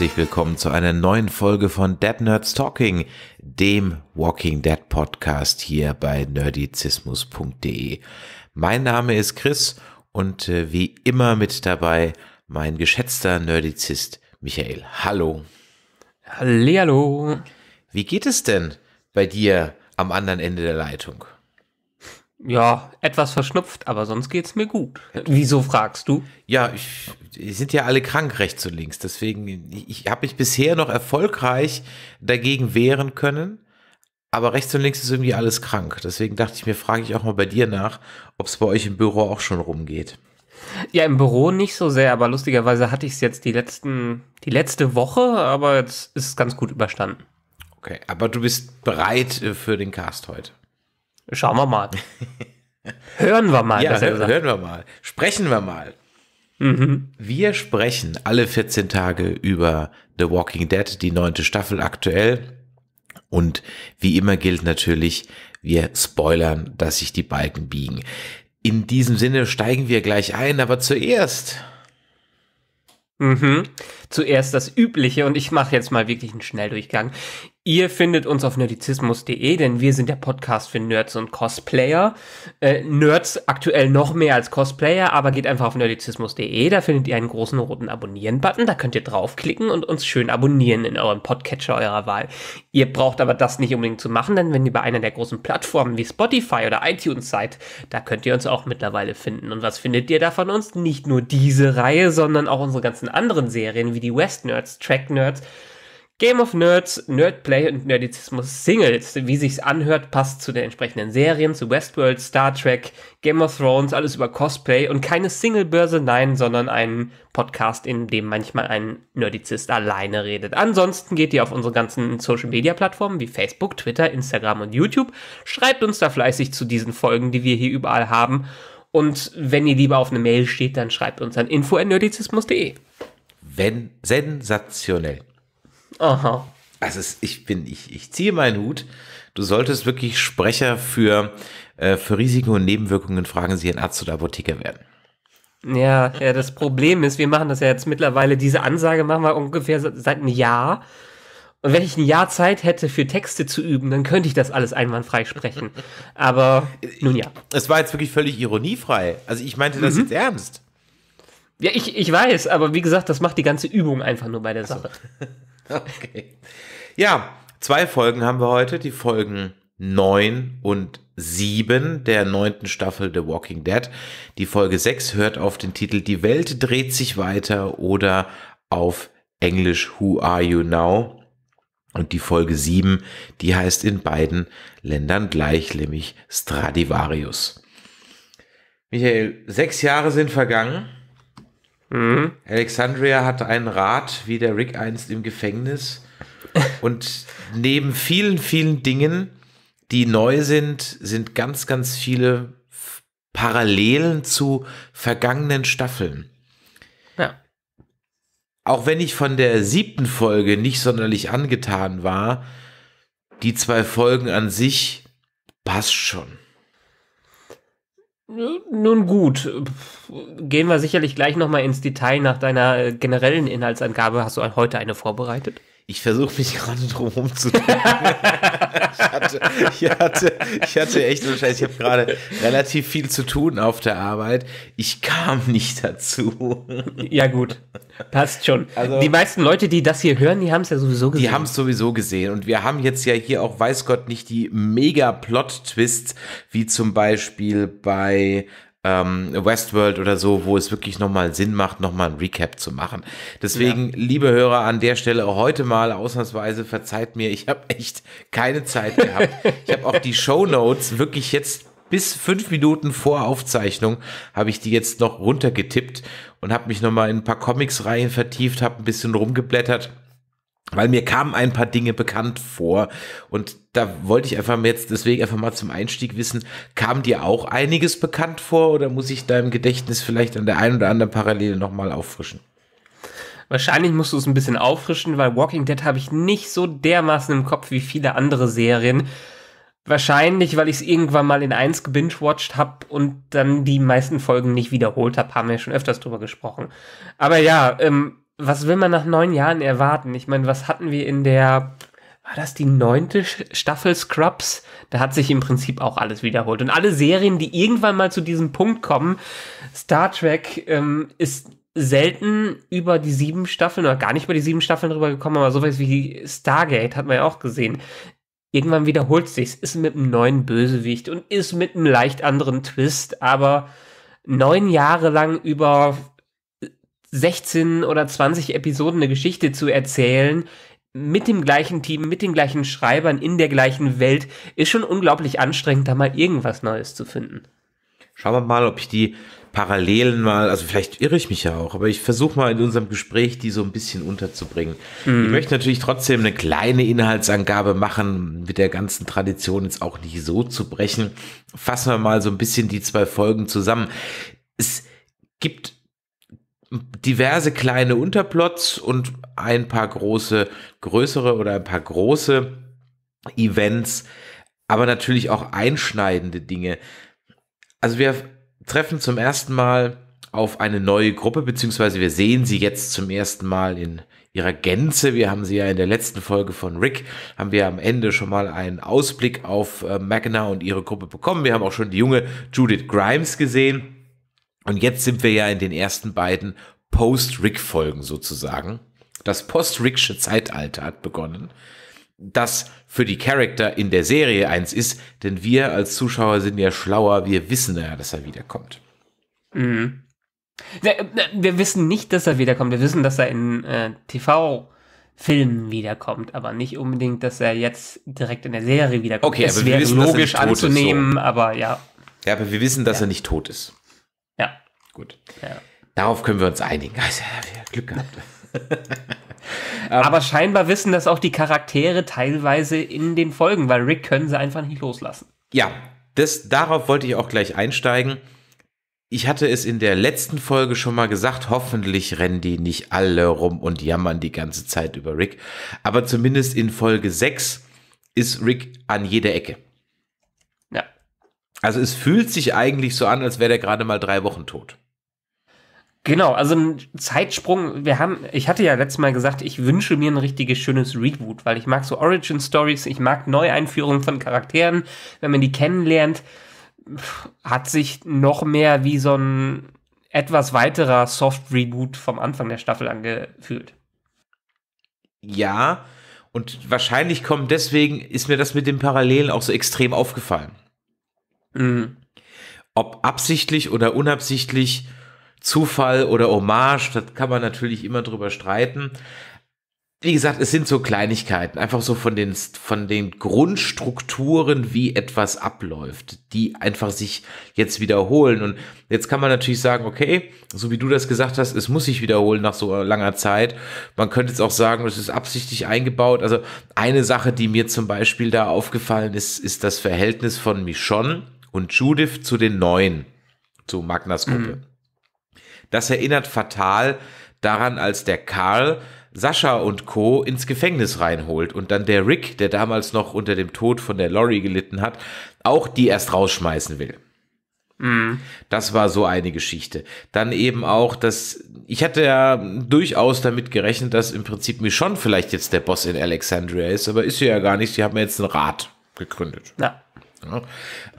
herzlich willkommen zu einer neuen Folge von Dead Nerds Talking, dem Walking Dead Podcast hier bei nerdizismus.de. Mein Name ist Chris und äh, wie immer mit dabei mein geschätzter Nerdizist Michael. Hallo. Hallo. Wie geht es denn bei dir am anderen Ende der Leitung? Ja, etwas verschnupft, aber sonst geht's mir gut. Wieso fragst du? Ja, ich die sind ja alle krank rechts und links. Deswegen, ich, ich habe mich bisher noch erfolgreich dagegen wehren können. Aber rechts und links ist irgendwie alles krank. Deswegen dachte ich mir, frage ich auch mal bei dir nach, ob es bei euch im Büro auch schon rumgeht. Ja, im Büro nicht so sehr, aber lustigerweise hatte ich es jetzt die letzten, die letzte Woche, aber jetzt ist es ganz gut überstanden. Okay, aber du bist bereit äh, für den Cast heute. Schauen wir mal. hören wir mal. Ja, hör, hören wir mal. Sprechen wir mal. Mhm. Wir sprechen alle 14 Tage über The Walking Dead, die neunte Staffel aktuell. Und wie immer gilt natürlich, wir spoilern, dass sich die Balken biegen. In diesem Sinne steigen wir gleich ein, aber zuerst. Mhm. Zuerst das Übliche und ich mache jetzt mal wirklich einen Schnelldurchgang. Ihr findet uns auf nerdizismus.de, denn wir sind der Podcast für Nerds und Cosplayer. Äh, Nerds aktuell noch mehr als Cosplayer, aber geht einfach auf nerdizismus.de, da findet ihr einen großen roten Abonnieren-Button, da könnt ihr draufklicken und uns schön abonnieren in eurem Podcatcher eurer Wahl. Ihr braucht aber das nicht unbedingt zu machen, denn wenn ihr bei einer der großen Plattformen wie Spotify oder iTunes seid, da könnt ihr uns auch mittlerweile finden. Und was findet ihr da von uns? Nicht nur diese Reihe, sondern auch unsere ganzen anderen Serien wie die West Nerds, Track Nerds, Game of Nerds, Nerdplay und Nerdizismus Singles, wie sich's anhört, passt zu den entsprechenden Serien, zu Westworld, Star Trek, Game of Thrones, alles über Cosplay und keine Singlebörse, nein, sondern ein Podcast, in dem manchmal ein Nerdizist alleine redet. Ansonsten geht ihr auf unsere ganzen Social Media Plattformen wie Facebook, Twitter, Instagram und YouTube. Schreibt uns da fleißig zu diesen Folgen, die wir hier überall haben. Und wenn ihr lieber auf eine Mail steht, dann schreibt uns an info.nerdizismus.de. Wenn sensationell. Aha. Also es, ich bin, ich, ich ziehe meinen Hut. Du solltest wirklich Sprecher für, äh, für Risiken und Nebenwirkungen fragen Sie ein Arzt oder Apotheker werden. Ja, ja, das Problem ist, wir machen das ja jetzt mittlerweile, diese Ansage machen wir ungefähr seit, einem Jahr. Und wenn ich ein Jahr Zeit hätte, für Texte zu üben, dann könnte ich das alles einwandfrei sprechen. Aber nun ja. Es war jetzt wirklich völlig ironiefrei. Also ich meinte das mhm. jetzt ernst. Ja, ich, ich weiß, aber wie gesagt, das macht die ganze Übung einfach nur bei der Sache. So. Okay. Ja, zwei Folgen haben wir heute, die Folgen 9 und 7 der neunten Staffel The Walking Dead. Die Folge 6 hört auf den Titel Die Welt dreht sich weiter oder auf Englisch Who Are You Now? Und die Folge 7, die heißt in beiden Ländern gleich, nämlich Stradivarius. Michael, sechs Jahre sind vergangen Mhm. Alexandria hat einen Rat, wie der Rick einst im Gefängnis. Und neben vielen, vielen Dingen, die neu sind, sind ganz, ganz viele Parallelen zu vergangenen Staffeln. Ja. Auch wenn ich von der siebten Folge nicht sonderlich angetan war, die zwei Folgen an sich passt schon. Nun gut, gehen wir sicherlich gleich nochmal ins Detail nach deiner äh, generellen Inhaltsangabe. Hast du heute eine vorbereitet? Ich versuche mich gerade drum rumzudrücken. ich, hatte, ich, hatte, ich hatte echt so Scheiß. Ich habe gerade relativ viel zu tun auf der Arbeit. Ich kam nicht dazu. ja, gut. Passt schon. Also, die meisten Leute, die das hier hören, die haben es ja sowieso gesehen. Die haben es sowieso gesehen. Und wir haben jetzt ja hier auch, weiß Gott, nicht die mega Plot-Twists, wie zum Beispiel bei ähm, Westworld oder so, wo es wirklich nochmal Sinn macht, nochmal ein Recap zu machen. Deswegen, ja. liebe Hörer, an der Stelle heute mal ausnahmsweise verzeiht mir, ich habe echt keine Zeit gehabt. ich habe auch die Show Notes wirklich jetzt bis fünf Minuten vor Aufzeichnung habe ich die jetzt noch runtergetippt und habe mich nochmal in ein paar Comics-Reihen vertieft, habe ein bisschen rumgeblättert weil mir kamen ein paar Dinge bekannt vor. Und da wollte ich einfach jetzt deswegen einfach mal zum Einstieg wissen, kam dir auch einiges bekannt vor oder muss ich deinem Gedächtnis vielleicht an der einen oder anderen Parallele nochmal auffrischen? Wahrscheinlich musst du es ein bisschen auffrischen, weil Walking Dead habe ich nicht so dermaßen im Kopf wie viele andere Serien. Wahrscheinlich, weil ich es irgendwann mal in eins gebingewatcht habe und dann die meisten Folgen nicht wiederholt habe, haben wir ja schon öfters drüber gesprochen. Aber ja, ähm, was will man nach neun Jahren erwarten? Ich meine, was hatten wir in der, war das die neunte Staffel Scrubs? Da hat sich im Prinzip auch alles wiederholt. Und alle Serien, die irgendwann mal zu diesem Punkt kommen, Star Trek ähm, ist selten über die sieben Staffeln oder gar nicht über die sieben Staffeln rübergekommen, gekommen, aber sowas wie Stargate hat man ja auch gesehen. Irgendwann wiederholt sich's, ist mit einem neuen Bösewicht und ist mit einem leicht anderen Twist, aber neun Jahre lang über 16 oder 20 Episoden eine Geschichte zu erzählen, mit dem gleichen Team, mit den gleichen Schreibern, in der gleichen Welt, ist schon unglaublich anstrengend, da mal irgendwas Neues zu finden. Schauen wir mal, ob ich die Parallelen mal, also vielleicht irre ich mich ja auch, aber ich versuche mal in unserem Gespräch die so ein bisschen unterzubringen. Mhm. Ich möchte natürlich trotzdem eine kleine Inhaltsangabe machen, mit der ganzen Tradition jetzt auch nicht so zu brechen. Fassen wir mal so ein bisschen die zwei Folgen zusammen. Es gibt diverse kleine Unterplots und ein paar große, größere oder ein paar große Events, aber natürlich auch einschneidende Dinge. Also wir treffen zum ersten Mal auf eine neue Gruppe, beziehungsweise wir sehen sie jetzt zum ersten Mal in ihrer Gänze. Wir haben sie ja in der letzten Folge von Rick, haben wir am Ende schon mal einen Ausblick auf äh, Magna und ihre Gruppe bekommen. Wir haben auch schon die junge Judith Grimes gesehen. Und jetzt sind wir ja in den ersten beiden Post-Rick-Folgen sozusagen. Das Post-Ricksche Zeitalter hat begonnen, das für die Charakter in der Serie eins ist, denn wir als Zuschauer sind ja schlauer, wir wissen ja, dass er wiederkommt. Mhm. Wir, äh, wissen nicht, dass er wiederkommt, wir wissen, dass er in äh, TV Filmen wiederkommt, aber nicht unbedingt, dass er jetzt direkt in der Serie wiederkommt. Okay, es aber wäre wir wissen, logisch anzunehmen, so. aber ja. Ja, aber wir wissen, dass ja. er nicht tot ist. Gut. Ja. Darauf können wir uns einigen. Also, ja, Glück gehabt. Ähm, Aber scheinbar wissen das auch die Charaktere teilweise in den Folgen, weil Rick können sie einfach nicht loslassen. Ja, das, darauf wollte ich auch gleich einsteigen. Ich hatte es in der letzten Folge schon mal gesagt, hoffentlich rennen die nicht alle rum und jammern die ganze Zeit über Rick. Aber zumindest in Folge 6 ist Rick an jeder Ecke. Ja. Also es fühlt sich eigentlich so an, als wäre der gerade mal drei Wochen tot. Genau, also ein Zeitsprung. Wir haben, ich hatte ja letztes Mal gesagt, ich wünsche mir ein richtiges schönes Reboot, weil ich mag so Origin Stories, ich mag Neueinführungen von Charakteren. Wenn man die kennenlernt, hat sich noch mehr wie so ein etwas weiterer Soft Reboot vom Anfang der Staffel angefühlt. Ja, und wahrscheinlich kommt deswegen ist mir das mit den Parallelen auch so extrem aufgefallen. Mhm. Ob absichtlich oder unabsichtlich Zufall oder Hommage, das kann man natürlich immer drüber streiten. Wie gesagt, es sind so Kleinigkeiten, einfach so von den, von den Grundstrukturen, wie etwas abläuft, die einfach sich jetzt wiederholen. Und jetzt kann man natürlich sagen, okay, so wie du das gesagt hast, es muss sich wiederholen nach so langer Zeit. Man könnte jetzt auch sagen, es ist absichtlich eingebaut. Also eine Sache, die mir zum Beispiel da aufgefallen ist, ist das Verhältnis von Michonne und Judith zu den Neuen, zu Magnas Gruppe. Mhm. Das erinnert fatal daran, als der Karl Sascha und Co. ins Gefängnis reinholt und dann der Rick, der damals noch unter dem Tod von der Lori gelitten hat, auch die erst rausschmeißen will. Mhm. Das war so eine Geschichte. Dann eben auch, dass ich hatte ja durchaus damit gerechnet, dass im Prinzip Michonne vielleicht jetzt der Boss in Alexandria ist, aber ist sie ja gar nicht. Sie haben ja jetzt einen Rat gegründet. Ja. ja.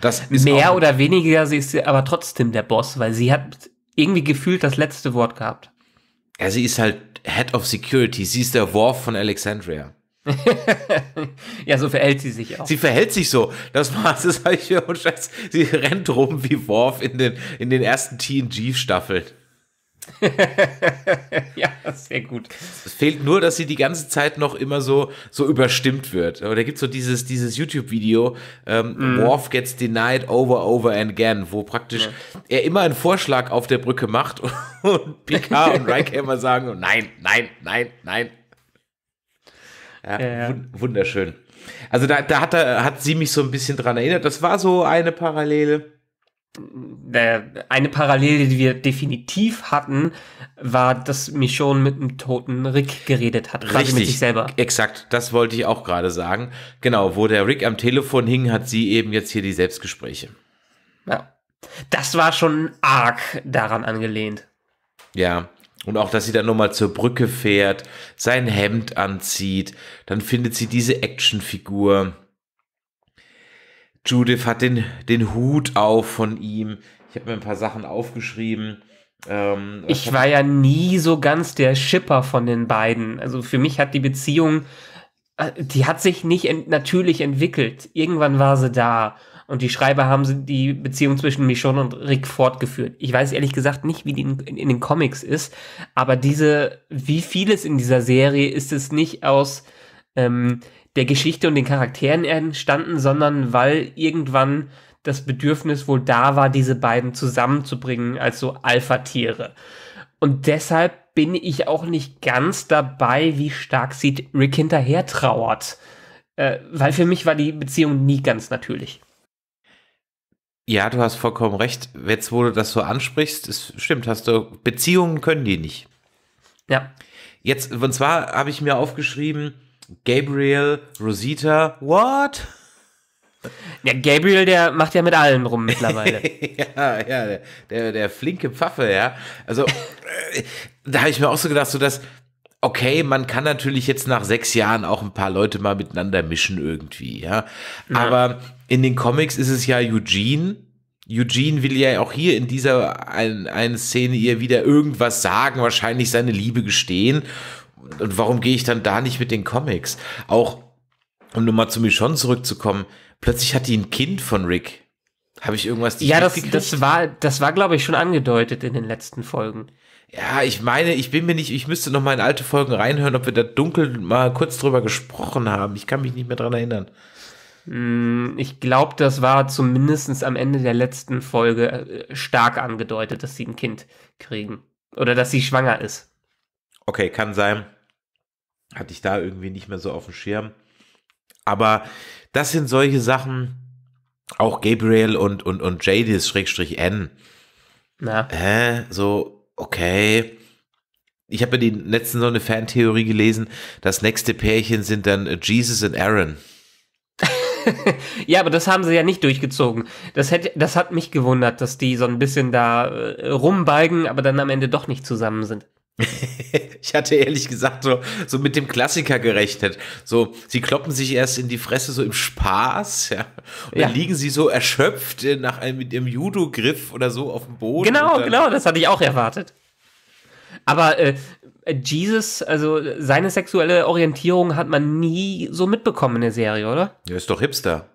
Das Mehr oder weniger, sie ist aber trotzdem der Boss, weil sie hat irgendwie gefühlt das letzte Wort gehabt. Ja, sie ist halt Head of Security. Sie ist der Worf von Alexandria. ja, so verhält sie sich auch. Sie verhält sich so. Das war, das habe ich mir Scheiß. Sie rennt rum wie Worf in den, in den ersten TNG-Staffeln. ja, sehr gut. Es fehlt nur, dass sie die ganze Zeit noch immer so, so überstimmt wird. Aber da gibt es so dieses, dieses YouTube-Video, ähm, mm. Worf gets denied over, over and again, wo praktisch ja. er immer einen Vorschlag auf der Brücke macht und, und Picard und Riker immer sagen, oh nein, nein, nein, nein. Ja, ja, wund wunderschön. Also da, da hat, er, hat sie mich so ein bisschen dran erinnert. Das war so eine Parallele eine Parallele, die wir definitiv hatten, war, dass Michonne mit dem toten Rick geredet hat, Richtig, mit sich selber. Exakt, das wollte ich auch gerade sagen. Genau, wo der Rick am Telefon hing, hat sie eben jetzt hier die Selbstgespräche. Ja. Das war schon arg daran angelehnt. Ja. Und auch, dass sie dann nochmal zur Brücke fährt, sein Hemd anzieht, dann findet sie diese Actionfigur. Judith hat den, den Hut auf von ihm. Ich habe mir ein paar Sachen aufgeschrieben. Ähm, ich war ja nie so ganz der Schipper von den beiden. Also für mich hat die Beziehung, äh, die hat sich nicht ent natürlich entwickelt. Irgendwann war sie da. Und die Schreiber haben die Beziehung zwischen Michonne und Rick fortgeführt. Ich weiß ehrlich gesagt nicht, wie die in, in den Comics ist, aber diese, wie vieles in dieser Serie ist es nicht aus ähm, der Geschichte und den Charakteren entstanden, sondern weil irgendwann das Bedürfnis wohl da war, diese beiden zusammenzubringen als so Alpha-Tiere. Und deshalb bin ich auch nicht ganz dabei, wie stark sie Rick hinterher trauert. Äh, weil für mich war die Beziehung nie ganz natürlich. Ja, du hast vollkommen recht. Jetzt, wo du das so ansprichst, es stimmt, hast du, Beziehungen können die nicht. Ja. Jetzt, und zwar habe ich mir aufgeschrieben, Gabriel, Rosita, what? Ja, Gabriel, der macht ja mit allen rum mittlerweile. ja, ja, der, der, der, flinke Pfaffe, ja. Also, äh, da habe ich mir auch so gedacht, so dass, okay, man kann natürlich jetzt nach sechs Jahren auch ein paar Leute mal miteinander mischen irgendwie, ja. Aber ja. in den Comics ist es ja Eugene. Eugene will ja auch hier in dieser einen, einen Szene ihr wieder irgendwas sagen, wahrscheinlich seine Liebe gestehen. Und warum gehe ich dann da nicht mit den Comics? Auch, um nochmal zu Michonne zurückzukommen, plötzlich hat die ein Kind von Rick. Habe ich irgendwas Ja, das, das war, das war, glaube ich, schon angedeutet in den letzten Folgen. Ja, ich meine, ich bin mir nicht, ich müsste noch mal in alte Folgen reinhören, ob wir da dunkel mal kurz drüber gesprochen haben. Ich kann mich nicht mehr dran erinnern. Mm, ich glaube, das war zumindest am Ende der letzten Folge äh, stark angedeutet, dass sie ein Kind kriegen. Oder dass sie schwanger ist. Okay, kann sein. Hatte ich da irgendwie nicht mehr so auf dem Schirm. Aber das sind solche Sachen, auch Gabriel und, und, und Jadis Schrägstrich N. Na. Hä? So, okay. Ich habe ja die letzten so eine Fantheorie gelesen, das nächste Pärchen sind dann Jesus und Aaron. ja, aber das haben sie ja nicht durchgezogen. Das, hätte, das hat mich gewundert, dass die so ein bisschen da äh, rumbalgen, aber dann am Ende doch nicht zusammen sind. ich hatte ehrlich gesagt so, so mit dem Klassiker gerechnet. So, sie kloppen sich erst in die Fresse so im Spaß, ja. Und ja. dann liegen sie so erschöpft äh, nach einem mit ihrem Judo-Griff oder so auf dem Boden. Genau, genau, das hatte ich auch erwartet. Aber äh, Jesus, also seine sexuelle Orientierung hat man nie so mitbekommen in der Serie, oder? Er ist doch Hipster.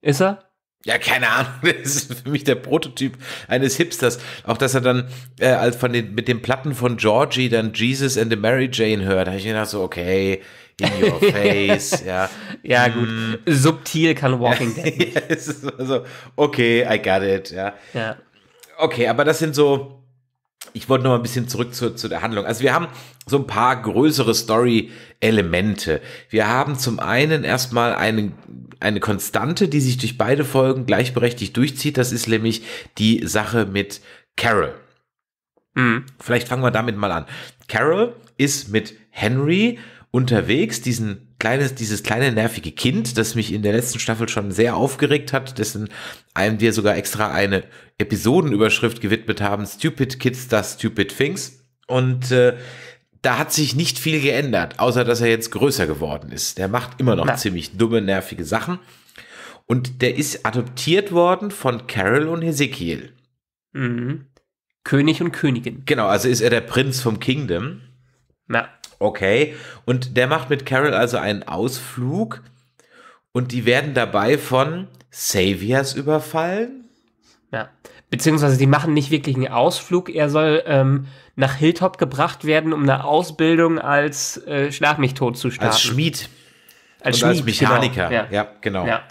Ist er? Ja, keine Ahnung. Das ist für mich der Prototyp eines Hipsters. Auch dass er dann äh, als von den, mit den Platten von Georgie dann Jesus and the Mary Jane hört. Da habe ich gedacht so, okay, in your face. ja. ja, mm. gut. Subtil kann Walking Dead. ja, es ist so, okay, I got it. Ja. ja. Okay, aber das sind so ich wollte noch mal ein bisschen zurück zu, zu der Handlung. Also wir haben so ein paar größere Story-Elemente. Wir haben zum einen erstmal einen eine Konstante, die sich durch beide Folgen gleichberechtigt durchzieht. Das ist nämlich die Sache mit Carol. Mhm. Vielleicht fangen wir damit mal an. Carol ist mit Henry unterwegs, diesen kleines, dieses kleine nervige Kind, das mich in der letzten Staffel schon sehr aufgeregt hat, dessen einem wir sogar extra eine Episodenüberschrift gewidmet haben, Stupid Kids, das Stupid Things. Und äh, da hat sich nicht viel geändert, außer dass er jetzt größer geworden ist. Der macht immer noch Na. ziemlich dumme, nervige Sachen. Und der ist adoptiert worden von Carol und Ezekiel. Mhm. König und Königin. Genau, also ist er der Prinz vom Kingdom. Na. Okay. Und der macht mit Carol also einen Ausflug und die werden dabei von Saviors überfallen. Ja. Beziehungsweise die machen nicht wirklich einen Ausflug. Er soll ähm, nach Hilltop gebracht werden, um eine Ausbildung als äh, Schlag mich tot zu starten. Als Schmied. Als, Schmied, als Mechaniker. Genau. Ja. ja. genau. Ja.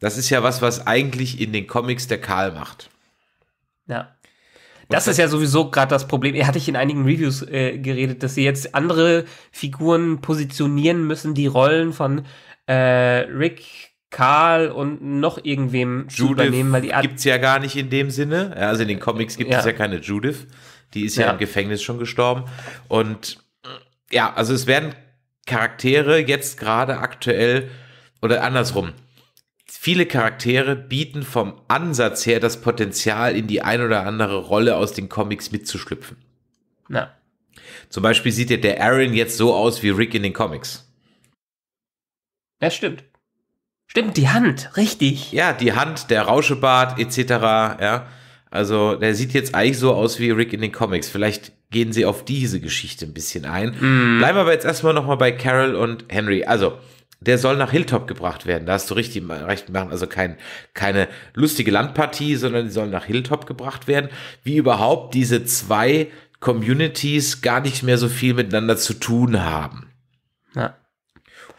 Das ist ja was, was eigentlich in den Comics der Karl macht. Ja. Das, ist ja sowieso gerade das Problem. Er hatte ich in einigen Reviews äh, geredet, dass sie jetzt andere Figuren positionieren müssen, die Rollen von äh, Rick, Karl und noch irgendwem Judith zu übernehmen, weil die Ad gibt's ja gar nicht in dem Sinne. Also in den Comics gibt es ja. ja. keine Judith. Die ist ja. ja im Gefängnis schon gestorben. Und ja, also es werden Charaktere jetzt gerade aktuell oder andersrum viele Charaktere bieten vom Ansatz her das Potenzial, in die ein oder andere Rolle aus den Comics mitzuschlüpfen. Na. Zum Beispiel sieht ja der Aaron jetzt so aus wie Rick in den Comics. Ja, stimmt. Stimmt, die Hand, richtig. Ja, die Hand, der Rauschebart etc. Ja, also der sieht jetzt eigentlich so aus wie Rick in den Comics. Vielleicht gehen sie auf diese Geschichte ein bisschen ein. Mm. Bleiben wir aber jetzt erstmal nochmal bei Carol und Henry. Also, der soll nach Hilltop gebracht werden. Da hast du richtig recht machen. Also kein, keine lustige Landpartie, sondern die soll nach Hilltop gebracht werden. Wie überhaupt diese zwei Communities gar nicht mehr so viel miteinander zu tun haben.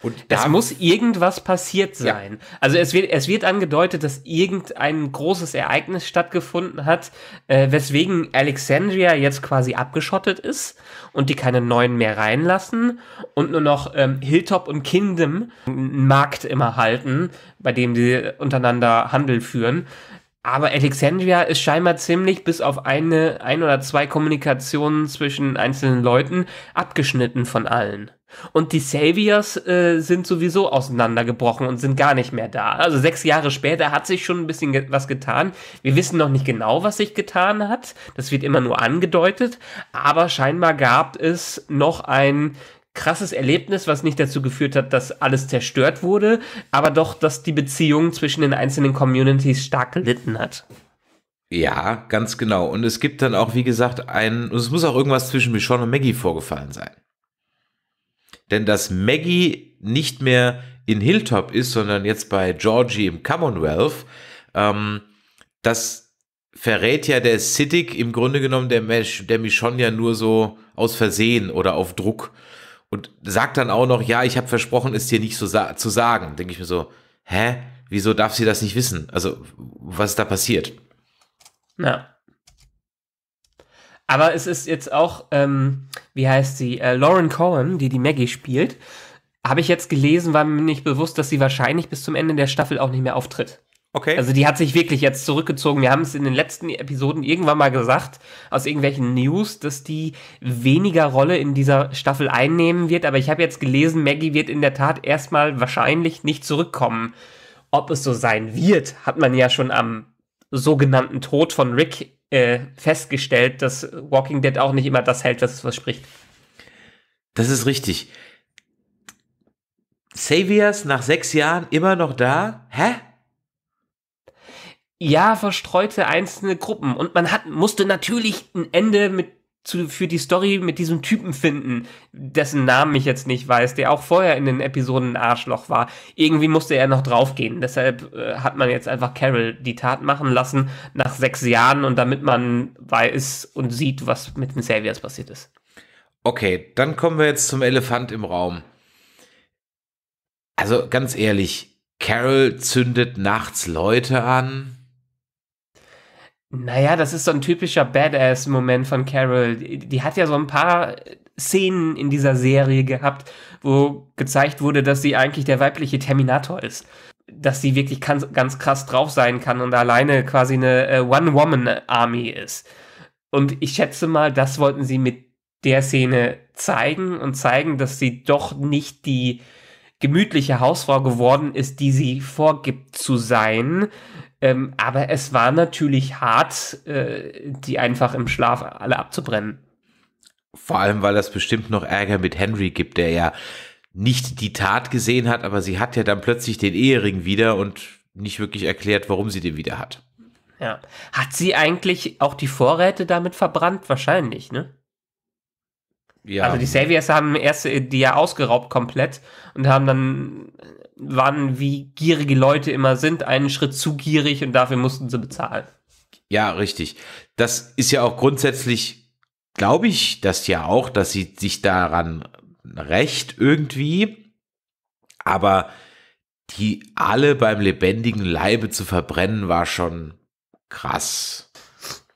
Und es muss irgendwas passiert sein. Ja. Also es wird, es wird angedeutet, dass irgendein großes Ereignis stattgefunden hat, äh, weswegen Alexandria jetzt quasi abgeschottet ist und die keine neuen mehr reinlassen und nur noch ähm, Hilltop und Kingdom einen Markt immer halten, bei dem die untereinander Handel führen. Aber Alexandria ist scheinbar ziemlich bis auf eine, ein oder zwei Kommunikationen zwischen einzelnen Leuten abgeschnitten von allen. Und die Saviors äh, sind sowieso auseinandergebrochen und sind gar nicht mehr da. Also sechs Jahre später hat sich schon ein bisschen ge was getan. Wir wissen noch nicht genau, was sich getan hat. Das wird immer nur angedeutet. Aber scheinbar gab es noch ein krasses Erlebnis, was nicht dazu geführt hat, dass alles zerstört wurde, aber doch, dass die Beziehung zwischen den einzelnen Communities stark gelitten hat. Ja, ganz genau. Und es gibt dann auch, wie gesagt, ein, es muss auch irgendwas zwischen Michonne und Maggie vorgefallen sein. Denn dass Maggie nicht mehr in Hilltop ist, sondern jetzt bei Georgie im Commonwealth, ähm, das verrät ja der Siddick im Grunde genommen der, der Michonne ja nur so aus Versehen oder auf Druck und sagt dann auch noch, ja, ich habe versprochen, es dir nicht so sa zu sagen. Denke ich mir so, hä? Wieso darf sie das nicht wissen? Also, was ist da passiert? Ja. Aber es ist jetzt auch, ähm, wie heißt sie, äh, Lauren Cohen, die die Maggie spielt, habe ich jetzt gelesen, war mir nicht bewusst, dass sie wahrscheinlich bis zum Ende der Staffel auch nicht mehr auftritt. Okay. Also die hat sich wirklich jetzt zurückgezogen. Wir haben es in den letzten Episoden irgendwann mal gesagt, aus irgendwelchen News, dass die weniger Rolle in dieser Staffel einnehmen wird. Aber ich habe jetzt gelesen, Maggie wird in der Tat erstmal wahrscheinlich nicht zurückkommen. Ob es so sein wird, hat man ja schon am sogenannten Tod von Rick äh, festgestellt, dass Walking Dead auch nicht immer das hält, was es verspricht. Das ist richtig. Saviors nach sechs Jahren immer noch da? Hä? Ja, verstreute einzelne Gruppen. Und man hat, musste natürlich ein Ende mit zu, für die Story mit diesem Typen finden, dessen Namen ich jetzt nicht weiß, der auch vorher in den Episoden ein Arschloch war. Irgendwie musste er noch draufgehen. Deshalb äh, hat man jetzt einfach Carol die Tat machen lassen nach sechs Jahren und damit man weiß und sieht, was mit den Saviors passiert ist. Okay, dann kommen wir jetzt zum Elefant im Raum. Also ganz ehrlich, Carol zündet nachts Leute an. Naja, das ist so ein typischer Badass-Moment von Carol. Die hat ja so ein paar Szenen in dieser Serie gehabt, wo gezeigt wurde, dass sie eigentlich der weibliche Terminator ist. Dass sie wirklich ganz, ganz krass drauf sein kann und alleine quasi eine äh, One-Woman-Army ist. Und ich schätze mal, das wollten sie mit der Szene zeigen und zeigen, dass sie doch nicht die gemütliche Hausfrau geworden ist, die sie vorgibt zu sein, ähm, aber es war natürlich hart, äh, die einfach im Schlaf alle abzubrennen. Vor allem, weil das bestimmt noch Ärger mit Henry gibt, der ja nicht die Tat gesehen hat, aber sie hat ja dann plötzlich den Ehering wieder und nicht wirklich erklärt, warum sie den wieder hat. Ja. Hat sie eigentlich auch die Vorräte damit verbrannt? Wahrscheinlich, ne? Ja. Also die Saviors haben erst die ja ausgeraubt komplett und haben dann wann, wie gierige Leute immer sind, einen Schritt zu gierig und dafür mussten sie bezahlen. Ja, richtig. Das ist ja auch grundsätzlich, glaube ich, das ja auch, dass sie sich daran recht irgendwie, aber die alle beim lebendigen Leibe zu verbrennen, war schon krass.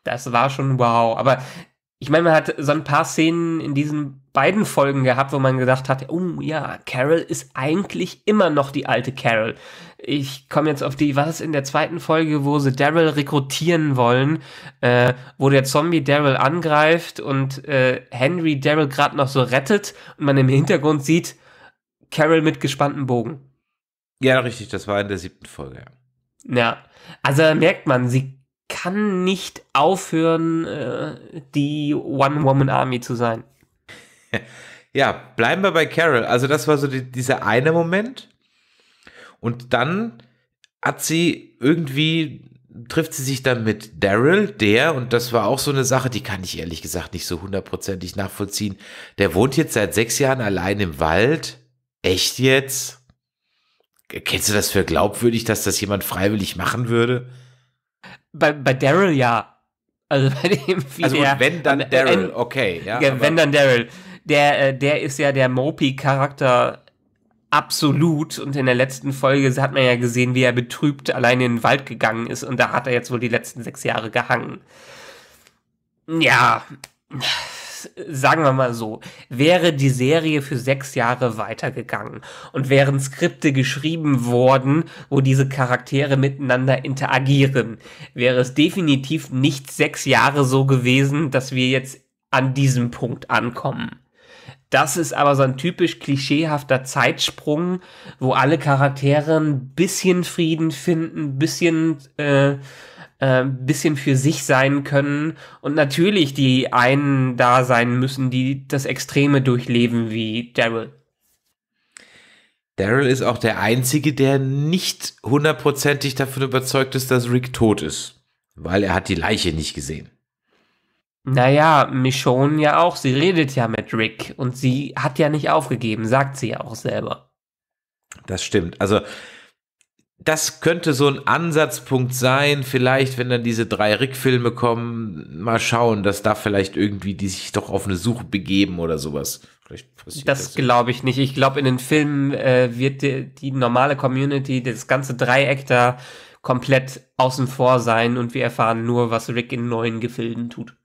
Das war schon wow. Aber ich meine, man hat so ein paar Szenen in diesen beiden Folgen gehabt, wo man gedacht hat, oh ja, Carol ist eigentlich immer noch die alte Carol. Ich komme jetzt auf die, was in der zweiten Folge, wo sie Daryl rekrutieren wollen, äh, wo der Zombie Daryl angreift und äh, Henry Daryl gerade noch so rettet und man im Hintergrund sieht Carol mit gespanntem Bogen. Ja, richtig, das war in der siebten Folge. Ja, also merkt man, sie kann nicht aufhören, äh, die One-Woman-Army zu sein. Ja, bleiben wir bei Carol. Also das war so die, dieser eine Moment. Und dann hat sie irgendwie, trifft sie sich dann mit Daryl, der, und das war auch so eine Sache, die kann ich ehrlich gesagt nicht so hundertprozentig nachvollziehen. Der wohnt jetzt seit sechs Jahren allein im Wald. Echt jetzt? Kennst du das für glaubwürdig, dass das jemand freiwillig machen würde? bei, bei Daryl ja. Also bei dem wie Also der, wenn dann also, äh, Daryl, äh, okay, ja. ja wenn dann Daryl. Der, äh, der ist ja der Mopey-Charakter absolut. Und in der letzten Folge hat man ja gesehen, wie er betrübt allein in den Wald gegangen ist. Und da hat er jetzt wohl die letzten sechs Jahre gehangen. Ja sagen wir mal so, wäre die Serie für sechs Jahre weitergegangen und wären Skripte geschrieben worden, wo diese Charaktere miteinander interagieren, wäre es definitiv nicht sechs Jahre so gewesen, dass wir jetzt an diesem Punkt ankommen. Das ist aber so ein typisch klischeehafter Zeitsprung, wo alle Charaktere ein bisschen Frieden finden, ein bisschen äh, äh, bisschen für sich sein können und natürlich die einen da sein müssen, die das Extreme durchleben wie Daryl. Daryl ist auch der Einzige, der nicht hundertprozentig davon überzeugt ist, dass Rick tot ist, weil er hat die Leiche nicht gesehen. Naja, Michonne ja auch, sie redet ja mit Rick und sie hat ja nicht aufgegeben, sagt sie ja auch selber. Das stimmt. Also das könnte so ein Ansatzpunkt sein, vielleicht, wenn dann diese drei Rick-Filme kommen, mal schauen, dass da vielleicht irgendwie die sich doch auf eine Suche begeben oder sowas. das, das glaube ich nicht. Ich glaube, in den Filmen äh, wird die, die, normale Community, das ganze Dreieck da komplett außen vor sein und wir erfahren nur, was Rick in neuen Gefilden tut.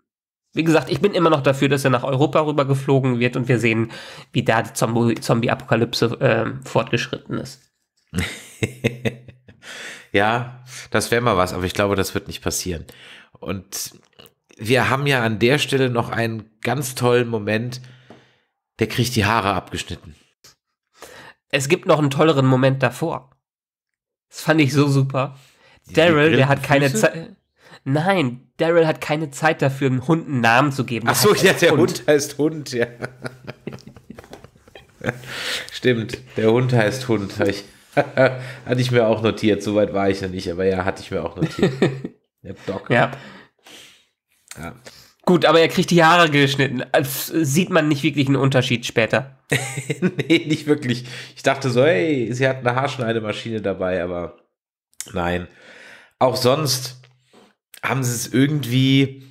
Wie gesagt, ich bin immer noch dafür, dass er nach Europa rübergeflogen wird und wir sehen, wie da die Zombie-Apokalypse äh, fortgeschritten ist. ja, das wäre mal was, aber ich glaube, das wird nicht passieren. Und wir haben ja an der Stelle noch einen ganz tollen Moment, der kriegt die Haare abgeschnitten. Es gibt noch einen tolleren Moment davor. Das fand ich so super. Daryl, der hat keine Zeit. Nein, Daryl hat keine Zeit dafür, einem Hund einen Namen zu geben. Der Ach so, ja, der Hund. Hund. heißt Hund, ja. Stimmt, der Hund heißt Hund, habe ich hatte ich mir auch notiert, So weit war ich ja nicht, aber ja, hatte ich mir auch notiert. Der Doc. Ja. ja. Gut, aber er kriegt die Haare geschnitten. Das also, sieht man nicht wirklich einen Unterschied später. nee, nicht wirklich. Ich dachte so, hey, sie hat eine Haarschneidemaschine dabei, aber nein. Auch sonst haben sie es irgendwie.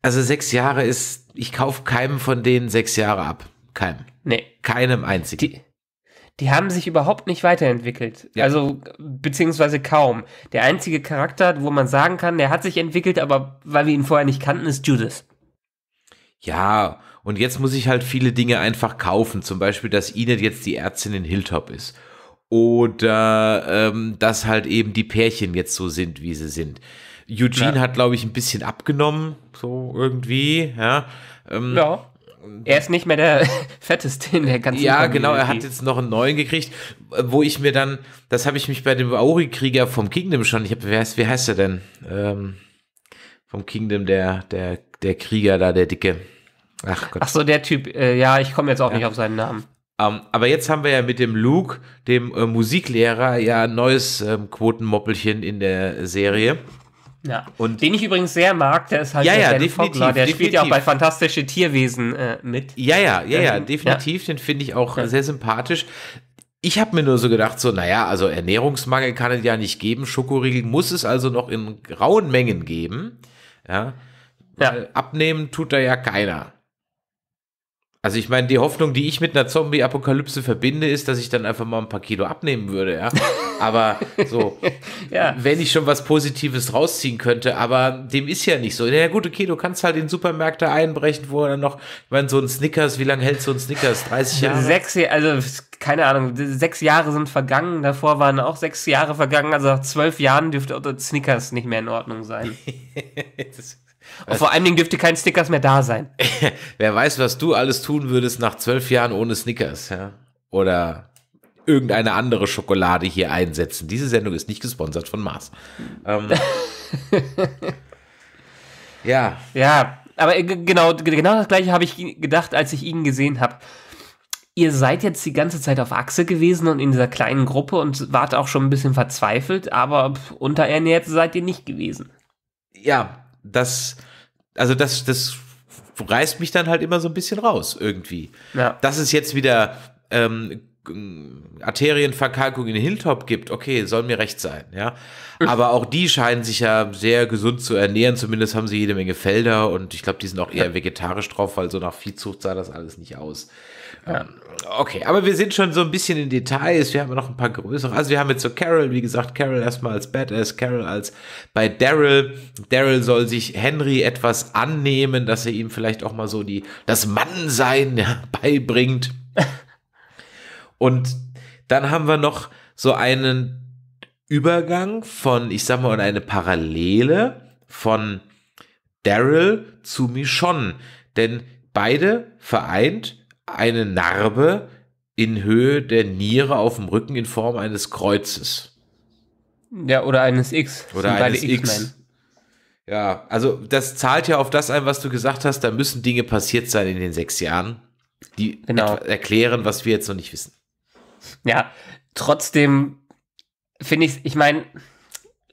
Also sechs Jahre ist, ich kaufe keinem von denen sechs Jahre ab. Keinem. Nee. Keinem einzigen. Die, die haben sich überhaupt nicht weiterentwickelt. Ja. Also, beziehungsweise kaum. Der einzige Charakter, wo man sagen kann, der hat sich entwickelt, aber weil wir ihn vorher nicht kannten, ist Judas. Ja, und jetzt muss ich halt viele Dinge einfach kaufen. Zum Beispiel, dass Enid jetzt die Ärztin in Hilltop ist. Oder ähm, dass halt eben die Pärchen jetzt so sind, wie sie sind. Eugene ja. hat, glaube ich, ein bisschen abgenommen, so irgendwie, ja. Ähm, ja. Er ist nicht mehr der fetteste in der ganzen Ja, Familie. genau, er hat jetzt noch einen neuen gekriegt, wo ich mir dann, das habe ich mich bei dem Auri-Krieger vom Kingdom schon, ich habe, wer heißt, wie heißt er denn? Ähm, vom Kingdom, der, der, der Krieger da, der Dicke. Ach Gott. Ach so, der Typ, äh, ja, ich komme jetzt auch ja. nicht auf seinen Namen. Um, ähm, aber jetzt haben wir ja mit dem Luke, dem äh, Musiklehrer, ja ein neues ähm, Quotenmoppelchen in der Serie. Ja. Und den ich übrigens sehr mag, der ist halt ja, der ja, Dan definitiv, Fogler. Der definitiv. spielt ja auch bei Fantastische Tierwesen äh, mit. Ja, ja, ja, ja, ähm, definitiv. Ja. Den finde ich auch sehr sympathisch. Ich habe mir nur so gedacht, so, naja, also Ernährungsmangel kann es ja nicht geben. Schokoriegel muss es also noch in rauen Mengen geben. Ja. Abnehmen tut da ja keiner. Also ich meine, die Hoffnung, die ich mit einer Zombie-Apokalypse verbinde, ist, dass ich dann einfach mal ein paar Kilo abnehmen würde, ja. Aber so, ja. wenn ich schon was Positives rausziehen könnte, aber dem ist ja nicht so. Ja gut, okay, du kannst halt in Supermärkte einbrechen, wo dann noch, ich meine, so ein Snickers, wie lange hält so ein Snickers? 30 Jahre? Sechs, also keine Ahnung, sechs Jahre sind vergangen, davor waren auch sechs Jahre vergangen, also nach zwölf Jahren dürfte Snickers nicht mehr in Ordnung sein. das Und vor allem dürfte kein Snickers mehr da sein. Wer weiß, was du alles tun würdest nach zwölf Jahren ohne Snickers, ja? Oder irgendeine andere Schokolade hier einsetzen. Diese Sendung ist nicht gesponsert von Mars. Ähm, ja. Ja, aber genau, genau das gleiche habe ich gedacht, als ich ihn gesehen habe. Ihr seid jetzt die ganze Zeit auf Achse gewesen und in dieser kleinen Gruppe und wart auch schon ein bisschen verzweifelt, aber unterernährt seid ihr nicht gewesen. Ja, das, also das, das reißt mich dann halt immer so ein bisschen raus irgendwie. Ja. Dass es jetzt wieder ähm, Arterienverkalkung in Hilltop gibt, okay, soll mir recht sein, ja. Aber auch die scheinen sich ja sehr gesund zu ernähren, zumindest haben sie jede Menge Felder und ich glaube, die sind auch eher vegetarisch drauf, weil so nach Viehzucht sah das alles nicht aus. Okay, aber wir sind schon so ein bisschen in Details. Wir haben noch ein paar größere. Also wir haben jetzt so Carol, wie gesagt, Carol erstmal als Badass, Carol als bei Daryl. Daryl soll sich Henry etwas annehmen, dass er ihm vielleicht auch mal so die, das Mannsein ja, beibringt. Und dann haben wir noch so einen Übergang von, ich sag mal, und eine Parallele von Daryl zu Michonne. Denn beide vereint eine Narbe in Höhe der Niere auf dem Rücken in Form eines Kreuzes. Ja, oder eines X. Oder eines X. Ja, also das zahlt ja auf das ein, was du gesagt hast. Da müssen Dinge passiert sein in den sechs Jahren, die genau. erklären, was wir jetzt noch nicht wissen. Ja, trotzdem finde ich, ich meine,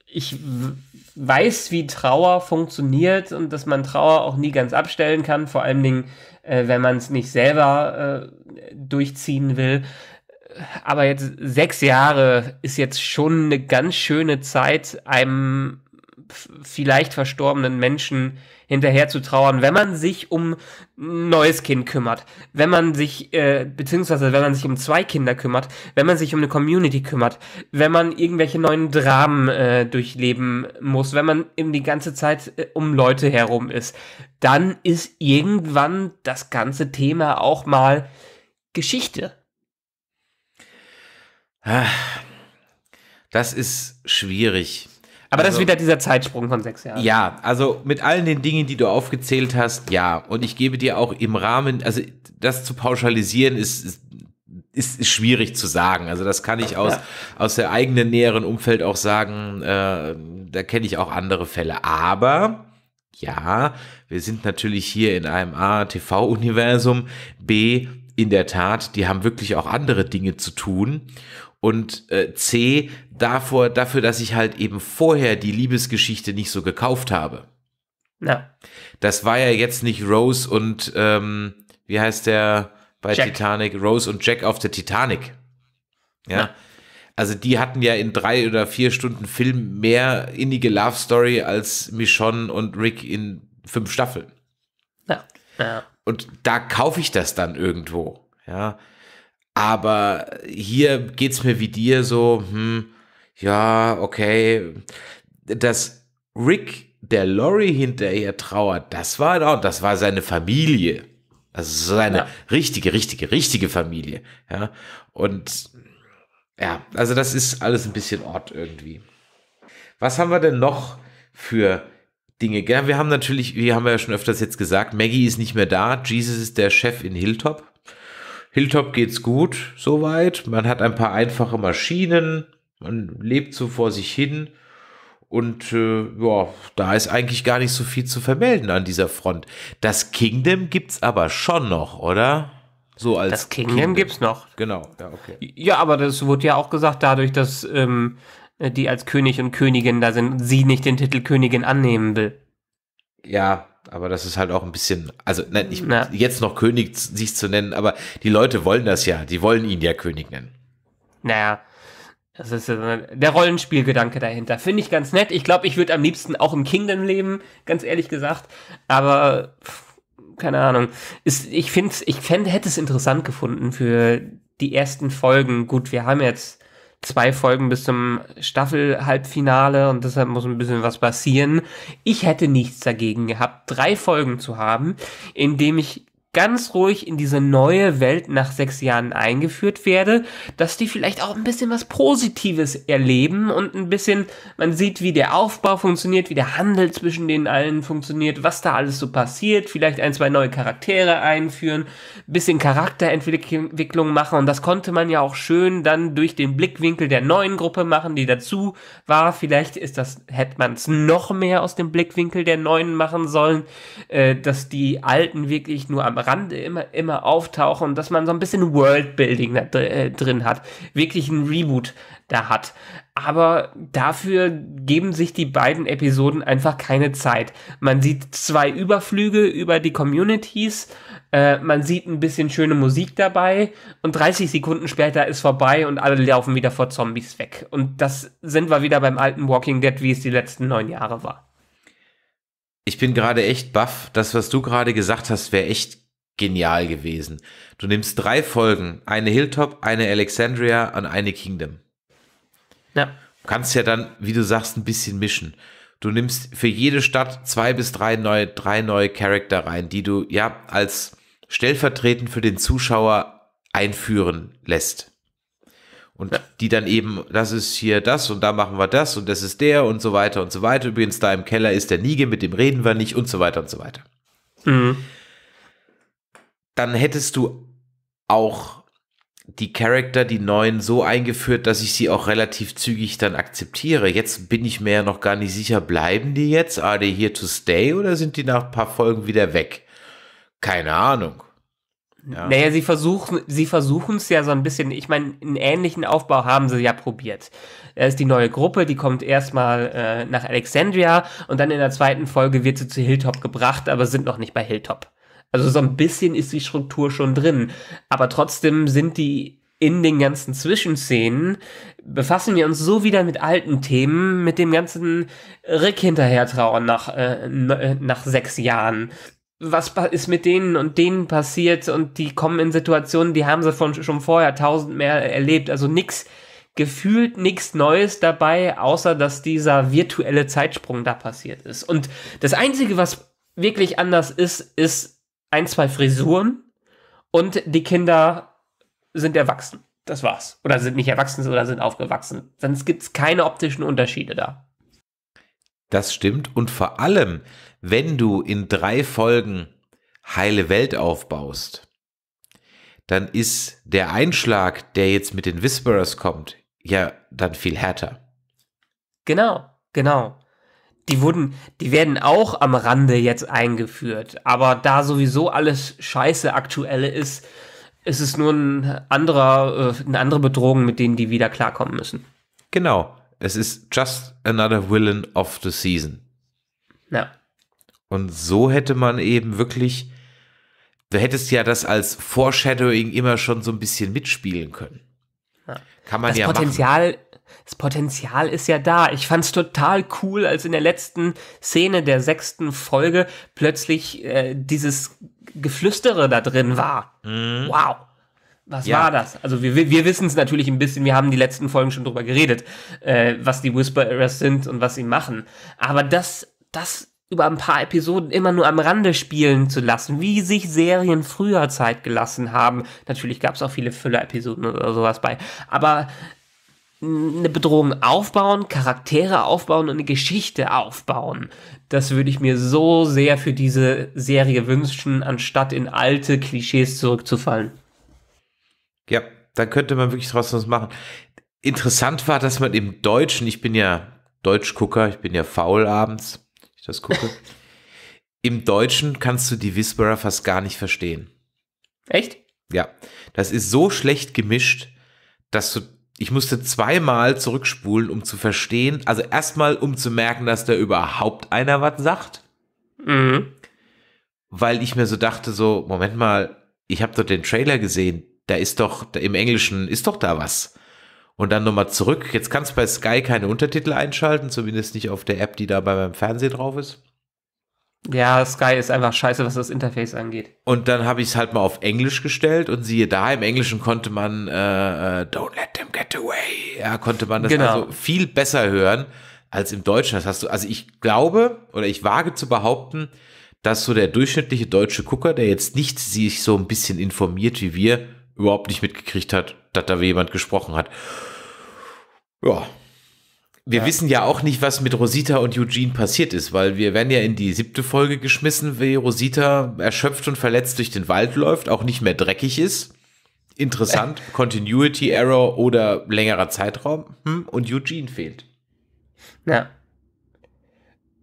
ich weiß, wie Trauer funktioniert und dass man Trauer auch nie ganz abstellen kann. Vor allen Dingen, äh, wenn man es nicht selber äh, durchziehen will. Aber jetzt sechs Jahre ist jetzt schon eine ganz schöne Zeit, einem vielleicht verstorbenen Menschen hinterher zu trauern, wenn man sich um ein neues Kind kümmert, wenn man sich, äh, beziehungsweise wenn man sich um zwei Kinder kümmert, wenn man sich um eine Community kümmert, wenn man irgendwelche neuen Dramen äh, durchleben muss, wenn man eben die ganze Zeit äh, um Leute herum ist, dann ist irgendwann das ganze Thema auch mal Geschichte. Ah, das ist schwierig. Aber also, das ist also wieder dieser Zeitsprung von sechs Jahren. Ja, also mit allen den Dingen, die du aufgezählt hast, ja. Und ich gebe dir auch im Rahmen, also das zu pauschalisieren ist, ist ist, schwierig zu sagen. Also das kann ich aus, ja. aus der eigenen näheren Umfeld auch sagen. Äh, da kenne ich auch andere Fälle. Aber ja, wir sind natürlich hier in einem A, TV-Universum, B, in der Tat, die haben wirklich auch andere Dinge zu tun. Und äh, C, davor, dafür, dass ich halt eben vorher die Liebesgeschichte nicht so gekauft habe. Ja. Das war ja jetzt nicht Rose und, ähm, wie heißt der bei Jack. Titanic? Rose und Jack auf der Titanic. Ja. ja. Also die hatten ja in drei oder vier Stunden Film mehr innige Love Story als Michonne und Rick in fünf Staffeln. Ja. ja. Und da kaufe ich das dann irgendwo. Ja. Aber hier geht's mir wie dir so, hm, ja, okay, dass Rick der Lorry hinterher trauert, das war auch, das war seine Familie. Also seine ja. richtige, richtige, richtige Familie. Ja. Und ja, also das ist alles ein bisschen Ort irgendwie. Was haben wir denn noch für Dinge? Ja, wir haben natürlich, wir haben ja schon öfters jetzt gesagt, Maggie ist nicht mehr da, Jesus ist der Chef in Hilltop. Hilltop geht's gut, soweit. Man hat ein paar einfache Maschinen. Man lebt so vor sich hin. Und äh, ja, da ist eigentlich gar nicht so viel zu vermelden an dieser Front. Das Kingdom gibt's aber schon noch, oder? So als das Kingdom, Kingdom. gibt's noch. Genau, ja, okay. Ja, aber das wurde ja auch gesagt, dadurch, dass ähm, die als König und Königin da sind, sie nicht den Titel Königin annehmen will. Ja, aber das ist halt auch ein bisschen, also nein, ich, jetzt noch König sich zu nennen, aber die Leute wollen das ja, die wollen ihn ja König nennen. Naja, das ist der Rollenspielgedanke dahinter. Finde ich ganz nett. Ich glaube, ich würde am liebsten auch im Kingdom leben, ganz ehrlich gesagt. Aber pff, keine Ahnung. Ist, ich finde, ich fänd, hätte es interessant gefunden für die ersten Folgen. Gut, wir haben jetzt zwei Folgen bis zum Staffelhalbfinale und deshalb muss ein bisschen was passieren. Ich hätte nichts dagegen gehabt, drei Folgen zu haben, indem ich ganz ruhig in diese neue Welt nach sechs Jahren eingeführt werde, dass die vielleicht auch ein bisschen was Positives erleben und ein bisschen, man sieht, wie der Aufbau funktioniert, wie der Handel zwischen den allen funktioniert, was da alles so passiert, vielleicht ein, zwei neue Charaktere einführen, bisschen Charakterentwicklung machen und das konnte man ja auch schön dann durch den Blickwinkel der neuen Gruppe machen, die dazu war. Vielleicht ist das, hätte man es noch mehr aus dem Blickwinkel der neuen machen sollen, äh, dass die Alten wirklich nur am Rande immer, immer auftauchen, dass man so ein bisschen Worldbuilding da äh, drin hat, wirklich ein Reboot da hat. Aber dafür geben sich die beiden Episoden einfach keine Zeit. Man sieht zwei Überflüge über die Communities, äh, man sieht ein bisschen schöne Musik dabei und 30 Sekunden später ist vorbei und alle laufen wieder vor Zombies weg. Und das sind wir wieder beim alten Walking Dead, wie es die letzten neun Jahre war. Ich bin gerade echt baff. Das, was du gerade gesagt hast, wäre echt genial gewesen. Du nimmst drei Folgen, eine Hilltop, eine Alexandria und eine Kingdom. Ja. Du kannst ja dann, wie du sagst, ein bisschen mischen. Du nimmst für jede Stadt zwei bis drei neue, drei neue Charakter rein, die du ja als stellvertretend für den Zuschauer einführen lässt. Und ja. die dann eben, das ist hier das und da machen wir das und das ist der und so weiter und so weiter. Übrigens, da im Keller ist der Nige, mit dem reden wir nicht und so weiter und so weiter. Mhm dann hättest du auch die Charakter, die neuen, so eingeführt, dass ich sie auch relativ zügig dann akzeptiere. Jetzt bin ich mir ja noch gar nicht sicher, bleiben die jetzt? Are they here to stay oder sind die nach ein paar Folgen wieder weg? Keine Ahnung. Ja. Naja, sie versuchen sie versuchen es ja so ein bisschen, ich meine, einen ähnlichen Aufbau haben sie ja probiert. Da ist die neue Gruppe, die kommt erstmal äh, nach Alexandria und dann in der zweiten Folge wird sie zu Hilltop gebracht, aber sind noch nicht bei Hilltop. Also so ein bisschen ist die Struktur schon drin. Aber trotzdem sind die in den ganzen Zwischenszenen befassen wir uns so wieder mit alten Themen, mit dem ganzen Rick hinterher trauern nach, äh, äh, nach sechs Jahren. Was ist mit denen und denen passiert und die kommen in Situationen, die haben sie von, schon vorher tausend mehr erlebt. Also nix, gefühlt nix Neues dabei, außer dass dieser virtuelle Zeitsprung da passiert ist. Und das Einzige, was wirklich anders ist, ist ein, zwei Frisuren und die Kinder sind erwachsen. Das war's. Oder sind nicht erwachsen, sondern sind aufgewachsen. Sonst gibt es keine optischen Unterschiede da. Das stimmt. Und vor allem, wenn du in drei Folgen heile Welt aufbaust, dann ist der Einschlag, der jetzt mit den Whisperers kommt, ja dann viel härter. Genau, genau die wurden, die werden auch am Rande jetzt eingeführt. Aber da sowieso alles scheiße aktuelle ist, ist es nur ein anderer, äh, eine andere Bedrohung, mit denen die wieder klarkommen müssen. Genau. Es ist just another villain of the season. Ja. Und so hätte man eben wirklich, du hättest ja das als Foreshadowing immer schon so ein bisschen mitspielen können. Ja. Kann man das ja Potenzial machen das Potenzial ist ja da. Ich fand es total cool, als in der letzten Szene der sechsten Folge plötzlich äh, dieses Geflüstere da drin war. Mhm. Wow. Was ja. war das? Also wir, wir wissen es natürlich ein bisschen, wir haben die letzten Folgen schon drüber geredet, äh, was die Whisperers sind und was sie machen. Aber das, das über ein paar Episoden immer nur am Rande spielen zu lassen, wie sich Serien früher Zeit gelassen haben. Natürlich gab es auch viele Füller-Episoden oder sowas bei. Aber eine Bedrohung aufbauen, Charaktere aufbauen und eine Geschichte aufbauen. Das würde ich mir so sehr für diese Serie wünschen, anstatt in alte Klischees zurückzufallen. Ja, dann könnte man wirklich draus was machen. Interessant war, dass man im Deutschen, ich bin ja Deutschgucker, ich bin ja faul abends, ich das gucke. Im Deutschen kannst du die Whisperer fast gar nicht verstehen. Echt? Ja, das ist so schlecht gemischt, dass du ich musste zweimal zurückspulen, um zu verstehen, also erstmal, um zu merken, dass da überhaupt einer was sagt. Mhm. Weil ich mir so dachte, so, Moment mal, ich habe doch den Trailer gesehen, da ist doch, im Englischen ist doch da was. Und dann nochmal zurück. Jetzt kannst du bei Sky keine Untertitel einschalten, zumindest nicht auf der App, die da bei meinem Fernseher drauf ist. Ja, Sky ist einfach scheiße, was das Interface angeht. Und dann habe ich es halt mal auf Englisch gestellt und siehe da, im Englischen konnte man äh, äh, Don't let them get away, ja, konnte man das genau. also viel besser hören als im Deutschen. Das hast du, also ich glaube oder ich wage zu behaupten, dass so der durchschnittliche deutsche Gucker, der jetzt nicht sich so ein bisschen informiert wie wir, überhaupt nicht mitgekriegt hat, dass da jemand gesprochen hat. Ja, wir ja. wissen ja auch nicht, was mit Rosita und Eugene passiert ist, weil wir werden ja in die siebte Folge geschmissen, wie Rosita erschöpft und verletzt durch den Wald läuft, auch nicht mehr dreckig ist. Interessant, Continuity Error oder längerer Zeitraum hm? und Eugene fehlt. Ja.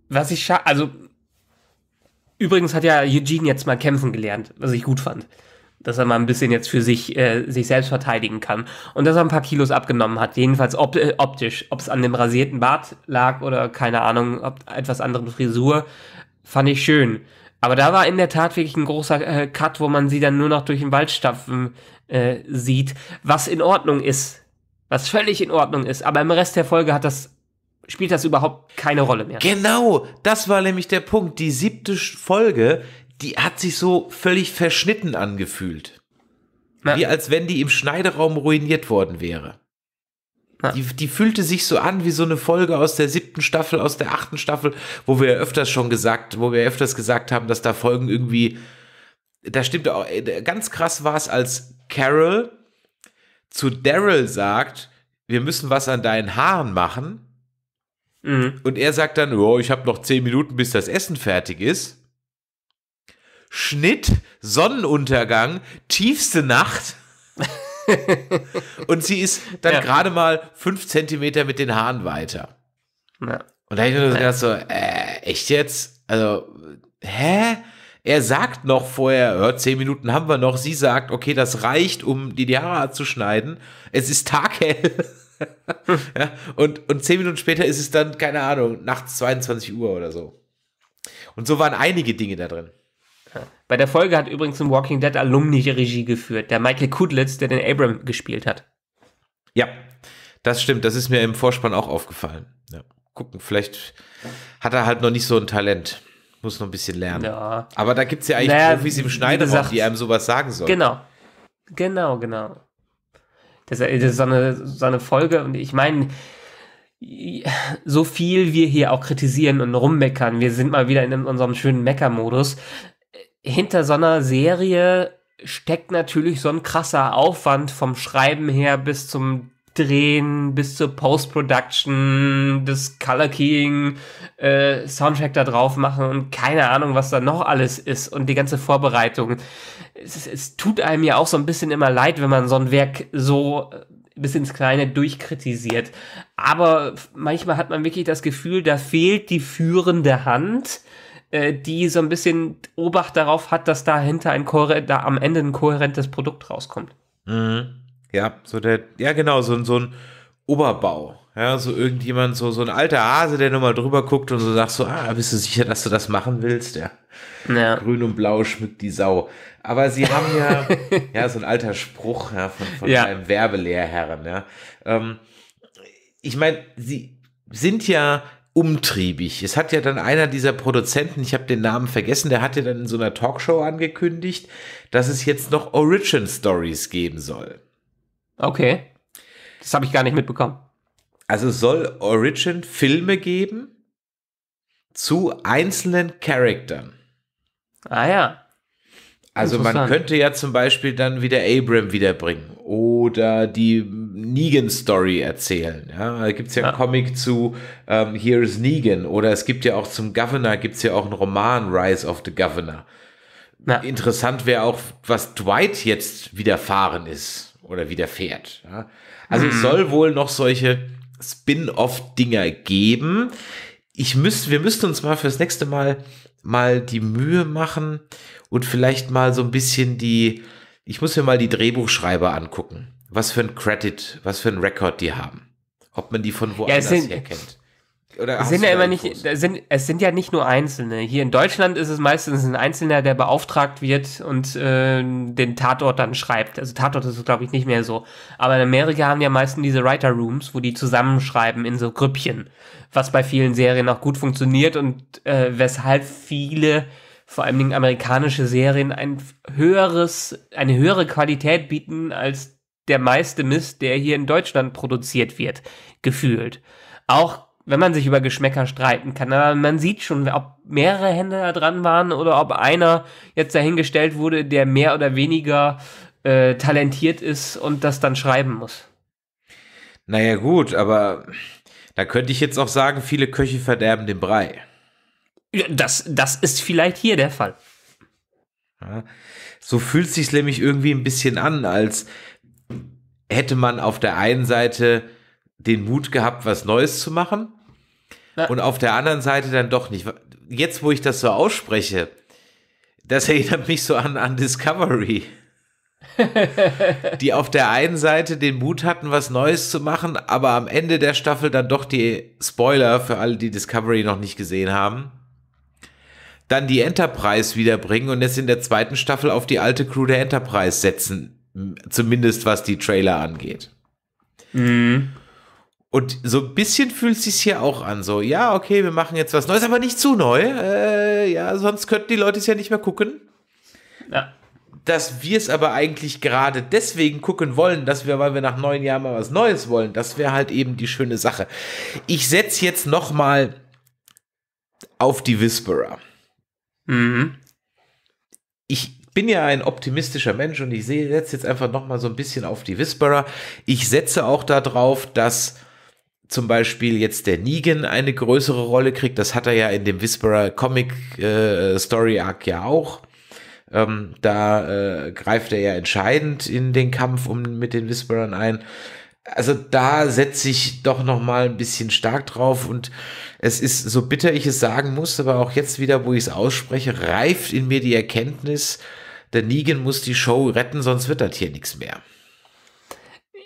Was ich scha also übrigens hat ja Eugene jetzt mal kämpfen gelernt, was ich gut fand dass er mal ein bisschen jetzt für sich, äh, sich selbst verteidigen kann. Und dass er ein paar Kilos abgenommen hat, jedenfalls op äh, optisch. Ob es an dem rasierten Bart lag oder keine Ahnung, ob etwas andere Frisur, fand ich schön. Aber da war in der Tat wirklich ein großer äh, Cut, wo man sie dann nur noch durch den Wald stapfen äh, sieht, was in Ordnung ist. Was völlig in Ordnung ist. Aber im Rest der Folge hat das spielt das überhaupt keine Rolle mehr. Genau, das war nämlich der Punkt. Die siebte Folge die hat sich so völlig verschnitten angefühlt. Ja. Wie als wenn die im Schneideraum ruiniert worden wäre. Ja. Die, die fühlte sich so an wie so eine Folge aus der siebten Staffel, aus der achten Staffel, wo wir ja öfters schon gesagt, wo wir öfters gesagt haben, dass da Folgen irgendwie, da stimmt auch, äh, ganz krass war es, als Carol zu Daryl sagt, wir müssen was an deinen Haaren machen. Mhm. Und er sagt dann, oh, ich habe noch zehn Minuten, bis das Essen fertig ist. Schnitt, Sonnenuntergang, tiefste Nacht. und sie ist dann ja. gerade mal fünf Zentimeter mit den Haaren weiter. Ja. Und da habe ich mir gedacht so, äh, echt jetzt? Also, hä? Er sagt noch vorher, hört, zehn Minuten haben wir noch. Sie sagt, okay, das reicht, um die, die Haare abzuschneiden. Es ist taghell. ja, und, und zehn Minuten später ist es dann, keine Ahnung, nachts 22 Uhr oder so. Und so waren einige Dinge da drin. Bei der Folge hat übrigens ein Walking Dead Alumni Regie geführt, der Michael Kudlitz, der den Abram gespielt hat. Ja, das stimmt. Das ist mir im Vorspann auch aufgefallen. Ja. Gucken, vielleicht hat er halt noch nicht so ein Talent. Muss noch ein bisschen lernen. Ja. Aber da gibt es ja eigentlich naja, Profis im Schneiderraum, die einem sowas sagen sollen. Genau. Genau, genau. Das, das ist so eine, so eine Folge und ich meine, so viel wir hier auch kritisieren und rummeckern, wir sind mal wieder in unserem schönen Mecker-Modus hinter so einer Serie steckt natürlich so ein krasser Aufwand vom Schreiben her bis zum Drehen, bis zur Post-Production, das Color Keying, äh, Soundtrack da drauf machen und keine Ahnung, was da noch alles ist und die ganze Vorbereitung. Es, es tut einem ja auch so ein bisschen immer leid, wenn man so ein Werk so äh, bis ins Kleine durchkritisiert. Aber manchmal hat man wirklich das Gefühl, da fehlt die führende Hand äh, die so ein bisschen Obacht darauf hat, dass dahinter ein kohärent, da am Ende ein kohärentes Produkt rauskommt. Mhm. Ja, so der, ja genau, so, so ein Oberbau. Ja, so irgendjemand, so, so ein alter Hase, der nur mal drüber guckt und so sagt so, ah, bist du sicher, dass du das machen willst? Ja. ja. Grün und blau schmückt die Sau. Aber sie haben ja, ja, so ein alter Spruch ja, von, von ja. einem Werbelehrherren, ja. Ähm, ich meine, sie sind ja umtriebig. Es hat ja dann einer dieser Produzenten, ich habe den Namen vergessen, der hat ja dann in so einer Talkshow angekündigt, dass es jetzt noch Origin Stories geben soll. Okay. Das habe ich gar nicht mitbekommen. Also soll Origin Filme geben zu einzelnen Charaktern. Ah ja. Also man könnte ja zum Beispiel dann wieder Abram wiederbringen oder die Negan-Story erzählen. Ja, da gibt es ja, ja, einen Comic zu ähm, Here is Negan oder es gibt ja auch zum Governor, gibt es ja auch einen Roman Rise of the Governor. Ja. Interessant wäre auch, was Dwight jetzt widerfahren ist oder widerfährt. Ja. Also mhm. es soll wohl noch solche Spin-off-Dinger geben. Ich müsste, wir müssten uns mal fürs nächste Mal mal die Mühe machen und vielleicht mal so ein bisschen die, ich muss mir mal die Drehbuchschreiber angucken. Was für ein Credit, was für ein Rekord die haben. Ob man die von woanders ja, her kennt. Oder sind ja immer nicht, sind, es sind ja nicht nur Einzelne. Hier in Deutschland ist es meistens ein Einzelner, der beauftragt wird und äh, den Tatort dann schreibt. Also Tatort ist, glaube ich, nicht mehr so. Aber in Amerika haben ja meistens diese Writer Rooms, wo die zusammenschreiben in so Grüppchen, was bei vielen Serien auch gut funktioniert und äh, weshalb viele vor allen Dingen amerikanische Serien ein höheres, eine höhere Qualität bieten als der meiste Mist, der hier in Deutschland produziert wird, gefühlt. Auch wenn man sich über Geschmäcker streiten kann, aber man sieht schon, ob mehrere Hände da dran waren oder ob einer jetzt dahingestellt wurde, der mehr oder weniger äh, talentiert ist und das dann schreiben muss. Naja gut, aber da könnte ich jetzt auch sagen, viele Köche verderben den Brei. Ja, das, das ist vielleicht hier der Fall. Ja, so fühlt es sich nämlich irgendwie ein bisschen an, als hätte man auf der einen Seite den Mut gehabt, was Neues zu machen Na. und auf der anderen Seite dann doch nicht. Jetzt, wo ich das so ausspreche, das erinnert mich so an, an Discovery. die auf der einen Seite den Mut hatten, was Neues zu machen, aber am Ende der Staffel dann doch die Spoiler für alle, die Discovery noch nicht gesehen haben, dann die Enterprise wiederbringen und jetzt in der zweiten Staffel auf die alte Crew der Enterprise setzen. Zumindest was die Trailer angeht. Mhm. Und so ein bisschen fühlt es sich hier auch an. So, ja, okay, wir machen jetzt was Neues, aber nicht zu neu. Äh, ja, sonst könnten die Leute es ja nicht mehr gucken. Ja. Dass wir es aber eigentlich gerade deswegen gucken wollen, dass wir, weil wir nach neun Jahren mal was Neues wollen, das wäre halt eben die schöne Sache. Ich setze jetzt noch mal auf die Whisperer. Mhm. Ich bin ja ein optimistischer Mensch und ich sehe jetzt jetzt einfach noch mal so ein bisschen auf die Whisperer. Ich setze auch darauf, dass zum Beispiel jetzt der Negan eine größere Rolle kriegt. Das hat er ja in dem Whisperer Comic äh, Story Arc ja auch. Ähm, da äh, greift er ja entscheidend in den Kampf um mit den Whisperern ein also da setze ich doch noch mal ein bisschen stark drauf und es ist so bitter ich es sagen muss, aber auch jetzt wieder, wo ich es ausspreche, reift in mir die Erkenntnis, der Negan muss die Show retten, sonst wird das hier nichts mehr.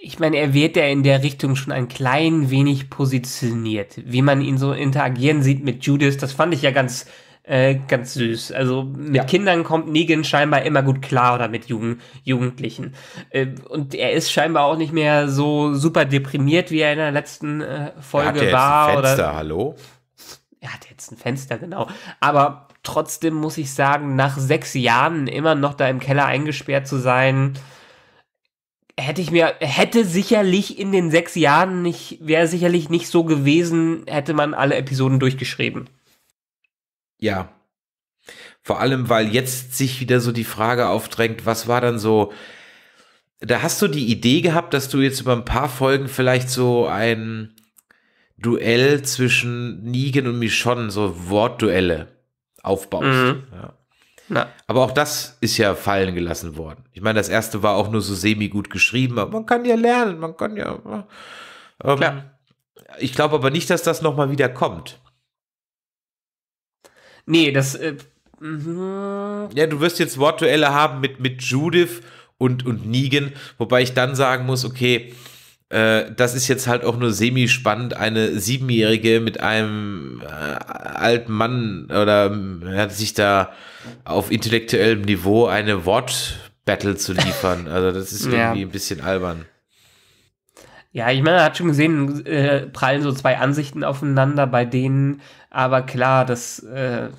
Ich meine, er wird ja in der Richtung schon ein klein wenig positioniert. Wie man ihn so interagieren sieht mit Judith, das fand ich ja ganz äh, ganz süß. Also mit ja. Kindern kommt Negan scheinbar immer gut klar oder mit Jugend Jugendlichen. Äh, und er ist scheinbar auch nicht mehr so super deprimiert, wie er in der letzten äh, Folge er hat war. Jetzt ein Fenster, oder, hallo? Er hat jetzt ein Fenster, genau. Aber trotzdem muss ich sagen, nach sechs Jahren immer noch da im Keller eingesperrt zu sein, hätte ich mir, hätte sicherlich in den sechs Jahren nicht, wäre sicherlich nicht so gewesen, hätte man alle Episoden durchgeschrieben ja. Vor allem, weil jetzt sich wieder so die Frage aufdrängt, was war dann so. Da hast du die Idee gehabt, dass du jetzt über ein paar Folgen vielleicht so ein Duell zwischen Negan und Michonne, so Wortduelle aufbaust. Mhm. Ja. Na. Aber auch das ist ja fallen gelassen worden. Ich meine, das erste war auch nur so semi gut geschrieben, aber man kann ja lernen, man kann ja. Ähm, ich glaube aber nicht, dass das nochmal wieder kommt. Nee, das. Äh, mhm. ja, du wirst jetzt Wortduelle haben mit, mit Judith und, und Negan, wobei ich dann sagen muss, okay, äh, das ist jetzt halt auch nur semi-spannend, eine Siebenjährige mit einem äh, alten Mann oder äh, hat sich da auf intellektuellem Niveau eine Wort-Battle zu liefern. Also das ist irgendwie ja. ein bisschen albern. Ja, ich meine, man hat schon gesehen, äh, prallen so zwei Ansichten aufeinander bei denen, aber klar, das äh,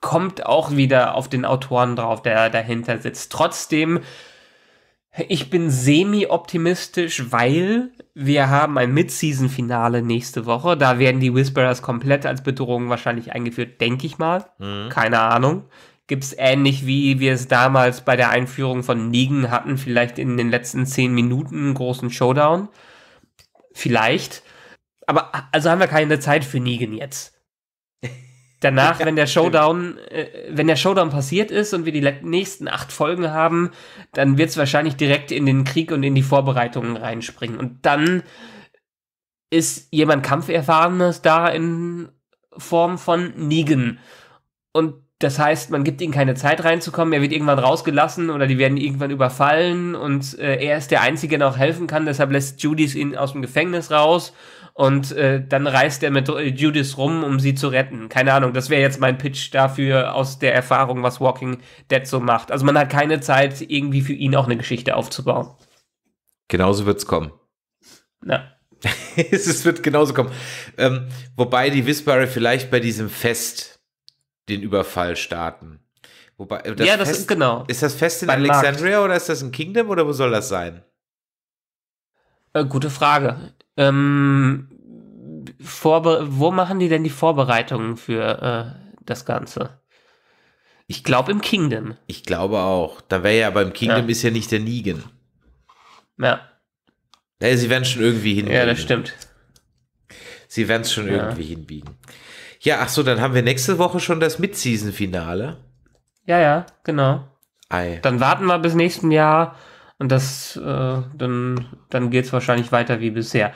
kommt auch wieder auf den Autoren drauf, der dahinter sitzt. Trotzdem, ich bin semi-optimistisch, weil wir haben ein Mid-Season-Finale nächste Woche. Da werden die Whisperers komplett als Bedrohung wahrscheinlich eingeführt, denke ich mal. Mhm. Keine Ahnung. Gibt es ähnlich wie wir es damals bei der Einführung von Negan hatten, vielleicht in den letzten zehn Minuten einen großen Showdown. Vielleicht. Aber also haben wir keine Zeit für Negan jetzt. Danach, ja, wenn der Showdown, äh, wenn der Showdown passiert ist und wir die nächsten acht Folgen haben, dann wird es wahrscheinlich direkt in den Krieg und in die Vorbereitungen reinspringen. Und dann ist jemand Kampferfahrenes da in Form von Negan. Und das heißt, man gibt ihnen keine Zeit reinzukommen, er wird irgendwann rausgelassen oder die werden irgendwann überfallen und äh, er ist der Einzige, der noch helfen kann, deshalb lässt Judith ihn aus dem Gefängnis raus und äh, dann reist er mit äh, Judith rum, um sie zu retten. Keine Ahnung, das wäre jetzt mein Pitch dafür aus der Erfahrung, was Walking Dead so macht. Also man hat keine Zeit, irgendwie für ihn auch eine Geschichte aufzubauen. Genauso wird's kommen. Ja. es wird genauso kommen. Ähm, wobei die Whisperer vielleicht bei diesem Fest den Überfall starten. Wobei, äh, das ja, das Fest, ist genau. Ist das Fest in Beim Alexandria Markt. oder ist das ein Kingdom oder wo soll das sein? Äh, gute Frage. Ähm, Vorbe wo machen die denn die Vorbereitungen für äh, das Ganze? Ich glaube im Kingdom. Ich glaube auch. Da wäre ja, aber im Kingdom ja. ist ja nicht der Negan. Ja. ja sie werden schon irgendwie hinbiegen. Ja, das stimmt. Sie werden es schon ja. irgendwie hinbiegen. Ja, ach so, dann haben wir nächste Woche schon das Mid-Season-Finale. Ja, ja, genau. Ei. Dann warten wir bis nächsten Jahr und das, äh, dann, dann geht es wahrscheinlich weiter wie bisher.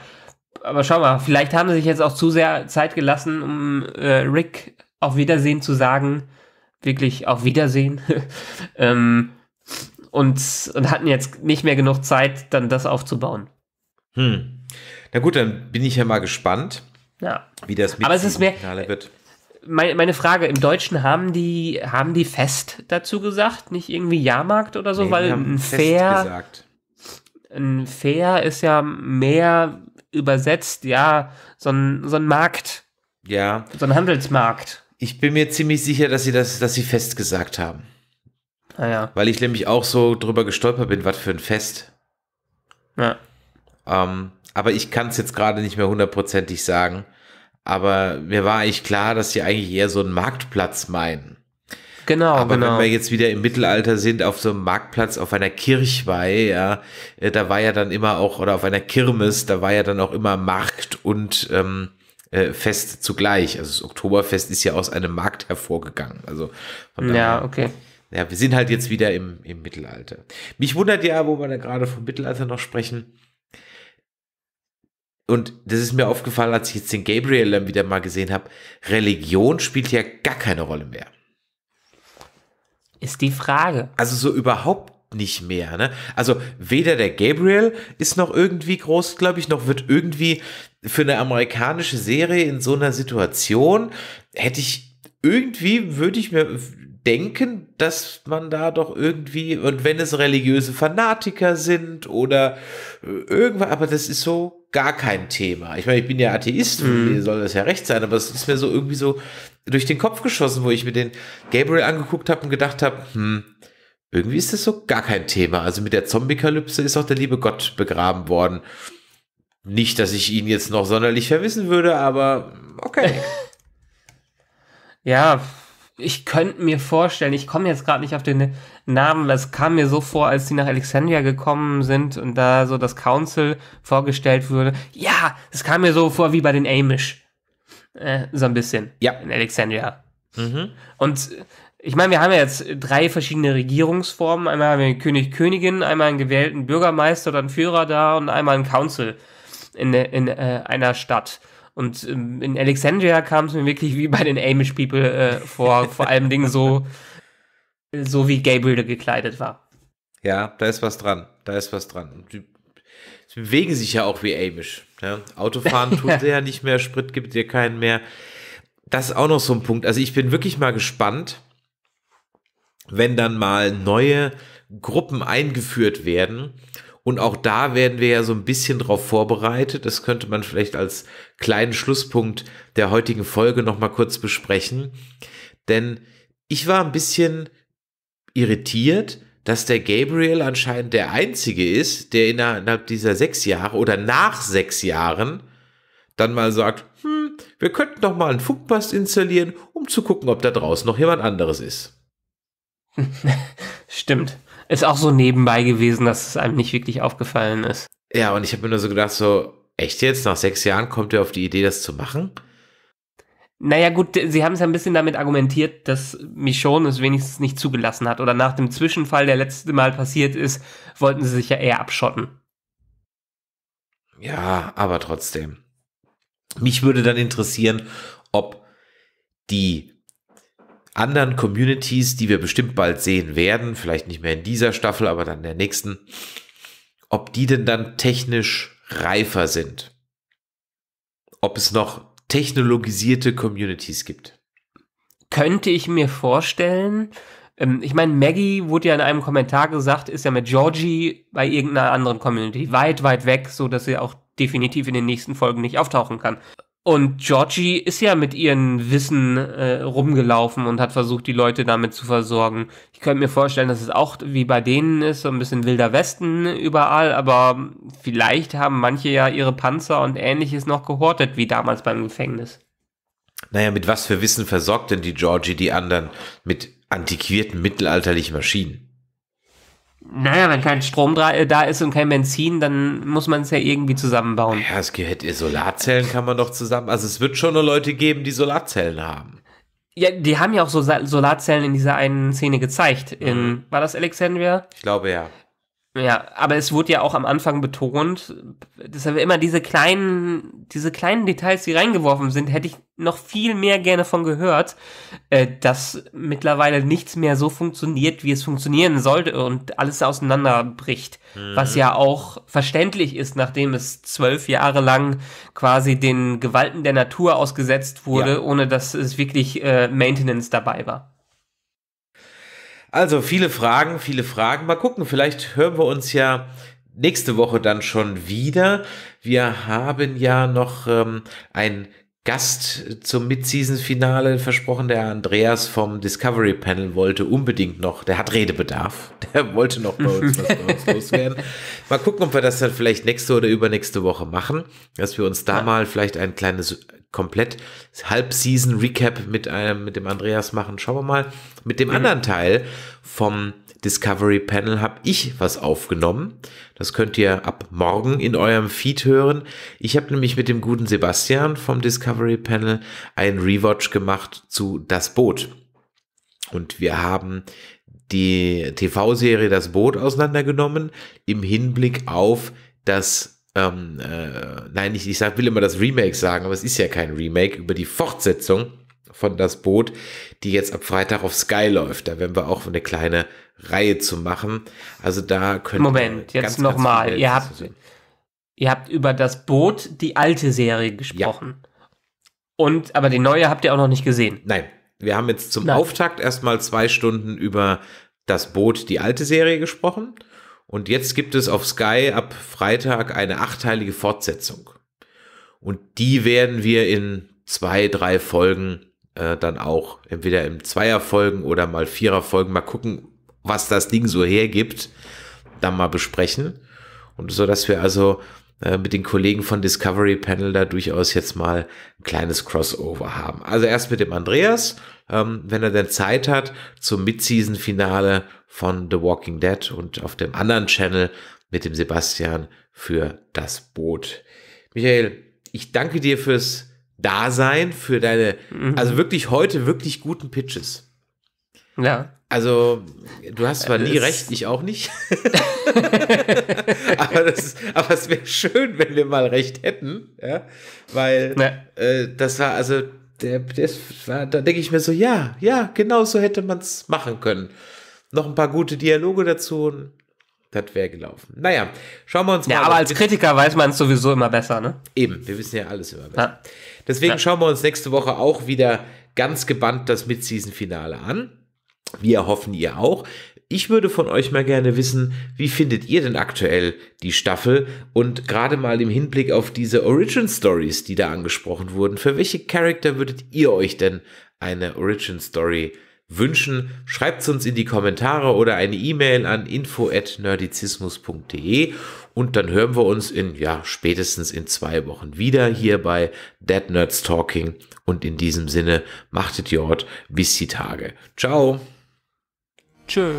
Aber schau mal, vielleicht haben sie sich jetzt auch zu sehr Zeit gelassen, um äh, Rick auf Wiedersehen zu sagen. Wirklich auf Wiedersehen. ähm, und, und hatten jetzt nicht mehr genug Zeit, dann das aufzubauen. Hm. Na gut, dann bin ich ja mal gespannt. Ja. Wie das mit Aber es ist mehr, wird. Meine, Frage, im Deutschen haben die, haben die Fest dazu gesagt, nicht irgendwie Jahrmarkt oder so, nee, weil ein Fair, gesagt. ein Fair ist ja mehr übersetzt, ja, so ein, so ein Markt. Ja. So ein Handelsmarkt. Ich bin mir ziemlich sicher, dass sie das, dass sie Fest gesagt haben. Ah, ja. Weil ich nämlich auch so drüber gestolpert bin, was für ein Fest. Ja. Ähm, aber ich kann es jetzt gerade nicht mehr hundertprozentig sagen. Aber mir war eigentlich klar, dass sie eigentlich eher so einen Marktplatz meinen. Genau, Aber genau. wenn wir jetzt wieder im Mittelalter sind, auf so einem Marktplatz, auf einer Kirchweih, ja, äh, da war ja dann immer auch, oder auf einer Kirmes, da war ja dann auch immer Markt und ähm, äh, Fest zugleich. Also das Oktoberfest ist ja aus einem Markt hervorgegangen. Also daher, ja, okay. Ja, wir sind halt jetzt wieder im, im Mittelalter. Mich wundert ja, wo wir da gerade vom Mittelalter noch sprechen, und das ist mir aufgefallen, als ich jetzt den Gabriel dann wieder mal gesehen habe, Religion spielt ja gar keine Rolle mehr. Ist die Frage. Also so überhaupt nicht mehr. Ne? Also weder der Gabriel ist noch irgendwie groß, glaube ich, noch wird irgendwie für eine amerikanische Serie in so einer Situation, hätte ich irgendwie, würde ich mir denken, dass man da doch irgendwie, und wenn es religiöse Fanatiker sind oder irgendwas, aber das ist so, gar kein Thema. Ich meine, ich bin ja Atheist, mhm. soll das ja recht sein, aber es ist mir so irgendwie so durch den Kopf geschossen, wo ich mir den Gabriel angeguckt habe und gedacht habe, hm, irgendwie ist das so gar kein Thema. Also mit der Zombie-Kalypse ist auch der liebe Gott begraben worden. Nicht, dass ich ihn jetzt noch sonderlich verwissen würde, aber okay. ja, ich könnte mir vorstellen, ich komme jetzt gerade nicht auf den Namen, das kam mir so vor, als die nach Alexandria gekommen sind und da so das Council vorgestellt wurde. Ja, es kam mir so vor wie bei den Amish. Äh, so ein bisschen. Ja. In Alexandria. Mhm. Und äh, ich meine, wir haben ja jetzt drei verschiedene Regierungsformen. Einmal haben wir einen König, Königin, einmal einen gewählten Bürgermeister oder einen Führer da und einmal einen Council in, in äh, einer Stadt. Und ähm, in Alexandria kam es mir wirklich wie bei den Amish People äh, vor, vor allem Dingen so, so wie Gabriel gekleidet war. Ja, da ist was dran. Da ist was dran. Sie, die bewegen sich ja auch wie Amish. Ja? Ne? Autofahren tut dir ja nicht mehr, Sprit gibt dir keinen mehr. Das ist auch noch so ein Punkt. Also ich bin wirklich mal gespannt, wenn dann mal neue Gruppen eingeführt werden und auch da werden wir ja so ein bisschen drauf vorbereitet. Das könnte man vielleicht als kleinen Schlusspunkt der heutigen Folge nochmal kurz besprechen. Denn ich war ein bisschen irritiert, dass der Gabriel anscheinend der Einzige ist, der innerhalb dieser sechs Jahre oder nach sechs Jahren dann mal sagt, hm, wir könnten doch mal einen Funkmast installieren, um zu gucken, ob da draußen noch jemand anderes ist. Stimmt ist auch so nebenbei gewesen, dass es einem nicht wirklich aufgefallen ist. Ja, und ich habe mir nur so gedacht, so, echt jetzt, nach sechs Jahren kommt ihr auf die Idee, das zu machen? Naja, gut, sie haben es ja ein bisschen damit argumentiert, dass Michonne es wenigstens nicht zugelassen hat. Oder nach dem Zwischenfall, der letzte Mal passiert ist, wollten sie sich ja eher abschotten. Ja, aber trotzdem. Mich würde dann interessieren, ob die anderen Communities, die wir bestimmt bald sehen werden, vielleicht nicht mehr in dieser Staffel, aber dann in der nächsten, ob die denn dann technisch reifer sind. Ob es noch technologisierte Communities gibt. Könnte ich mir vorstellen. Ähm, ich meine, Maggie wurde ja in einem Kommentar gesagt, ist ja mit Georgie bei irgendeiner anderen Community weit, weit weg, so dass sie auch definitiv in den nächsten Folgen nicht auftauchen kann. Und Georgie ist ja mit ihren Wissen äh, rumgelaufen und hat versucht, die Leute damit zu versorgen. Ich könnte mir vorstellen, dass es auch wie bei denen ist, so ein bisschen wilder Westen überall, aber vielleicht haben manche ja ihre Panzer und ähnliches noch gehortet, wie damals beim Gefängnis. Naja, mit was für Wissen versorgt denn die Georgie die anderen? Mit antiquierten mittelalterlichen Maschinen. Naja, wenn kein Strom äh, da ist und kein Benzin, dann muss man es ja irgendwie zusammenbauen. Ja, es gibt äh, Solarzellen, kann man doch zusammen. Also es wird schon nur Leute geben, die Solarzellen haben. Ja, die haben ja auch so Solarzellen in dieser einen Szene gezeigt. In, mhm. war das Alexandria? Ich glaube ja. Ja, aber es wurde ja auch am Anfang betont, deshalb immer diese kleinen, diese kleinen Details, die reingeworfen sind, hätte ich noch viel mehr gerne von gehört, äh, dass mittlerweile nichts mehr so funktioniert, wie es funktionieren sollte und alles auseinanderbricht. Mhm. Was ja auch verständlich ist, nachdem es zwölf Jahre lang quasi den Gewalten der Natur ausgesetzt wurde, ja. ohne dass es wirklich äh, Maintenance dabei war. Also viele Fragen, viele Fragen. Mal gucken, vielleicht hören wir uns ja nächste Woche dann schon wieder. Wir haben ja noch ähm, einen Gast zum Mid-Season-Finale versprochen. Der Andreas vom Discovery Panel wollte unbedingt noch, der hat Redebedarf, der wollte noch bei uns was loswerden. Mal gucken, ob wir das dann vielleicht nächste oder übernächste Woche machen, dass wir uns da ja. mal vielleicht ein kleines komplett Halbseason-Recap mit, einem, ähm, mit dem Andreas machen. Schauen wir mal. Mit dem mhm. anderen Teil vom Discovery Panel habe ich was aufgenommen. Das könnt ihr ab morgen in eurem Feed hören. Ich habe nämlich mit dem guten Sebastian vom Discovery Panel ein Rewatch gemacht zu Das Boot. Und wir haben die TV-Serie Das Boot auseinandergenommen im Hinblick auf das ähm, äh, nein, ich, ich sag, will immer das Remake sagen, aber es ist ja kein Remake, über die Fortsetzung von Das Boot, die jetzt ab Freitag auf Sky läuft. Da werden wir auch eine kleine Reihe zu machen. Also da können Moment, jetzt nochmal. Ihr habt, ihr habt über Das Boot die alte Serie gesprochen. Ja. Und, aber die neue habt ihr auch noch nicht gesehen. Nein. Wir haben jetzt zum Nein. Auftakt erstmal zwei Stunden über das Boot, die alte Serie gesprochen. Und jetzt gibt es auf Sky ab Freitag eine achteilige Fortsetzung. Und die werden wir in zwei, drei Folgen äh, dann auch entweder im Zweierfolgen oder mal Viererfolgen mal gucken, was das Ding so hergibt, dann mal besprechen. Und so, dass wir also äh, mit den Kollegen von Discovery Panel da durchaus jetzt mal ein kleines Crossover haben. Also erst mit dem Andreas, ähm, wenn er denn Zeit hat, zum Mid-Season-Finale von The Walking Dead und auf dem anderen Channel mit dem Sebastian für das Boot. Michael, ich danke dir fürs Dasein, für deine, mhm. also wirklich heute wirklich guten Pitches. Ja. Also, du hast zwar nie recht, ich auch nicht. aber, das, aber es wäre schön, wenn wir mal recht hätten, ja, weil ja. Äh, das war also der, das war, da denke ich mir so, ja, ja, genau so hätte man es machen können. Noch ein paar gute Dialoge dazu und das wäre gelaufen. Naja, schauen wir uns ja, mal. Ja, aber als Kritiker weiß man es sowieso immer besser, ne? Eben, wir wissen ja alles immer besser. Ja. Deswegen ja. schauen wir uns nächste Woche auch wieder ganz gebannt das Mid-Season-Finale an. Wir hoffen, ihr auch. Ich würde von euch mal gerne wissen, wie findet ihr denn aktuell die Staffel und gerade mal im Hinblick auf diese Origin Stories, die da angesprochen wurden, für welche Charakter würdet ihr euch denn eine Origin Story wünschen? Schreibt es uns in die Kommentare oder eine E-Mail an info@nerdizismus.de und dann hören wir uns in ja spätestens in zwei Wochen wieder hier bei Dead Nerds Talking und in diesem Sinne machtet Jord bis die Tage. Ciao. Tschö.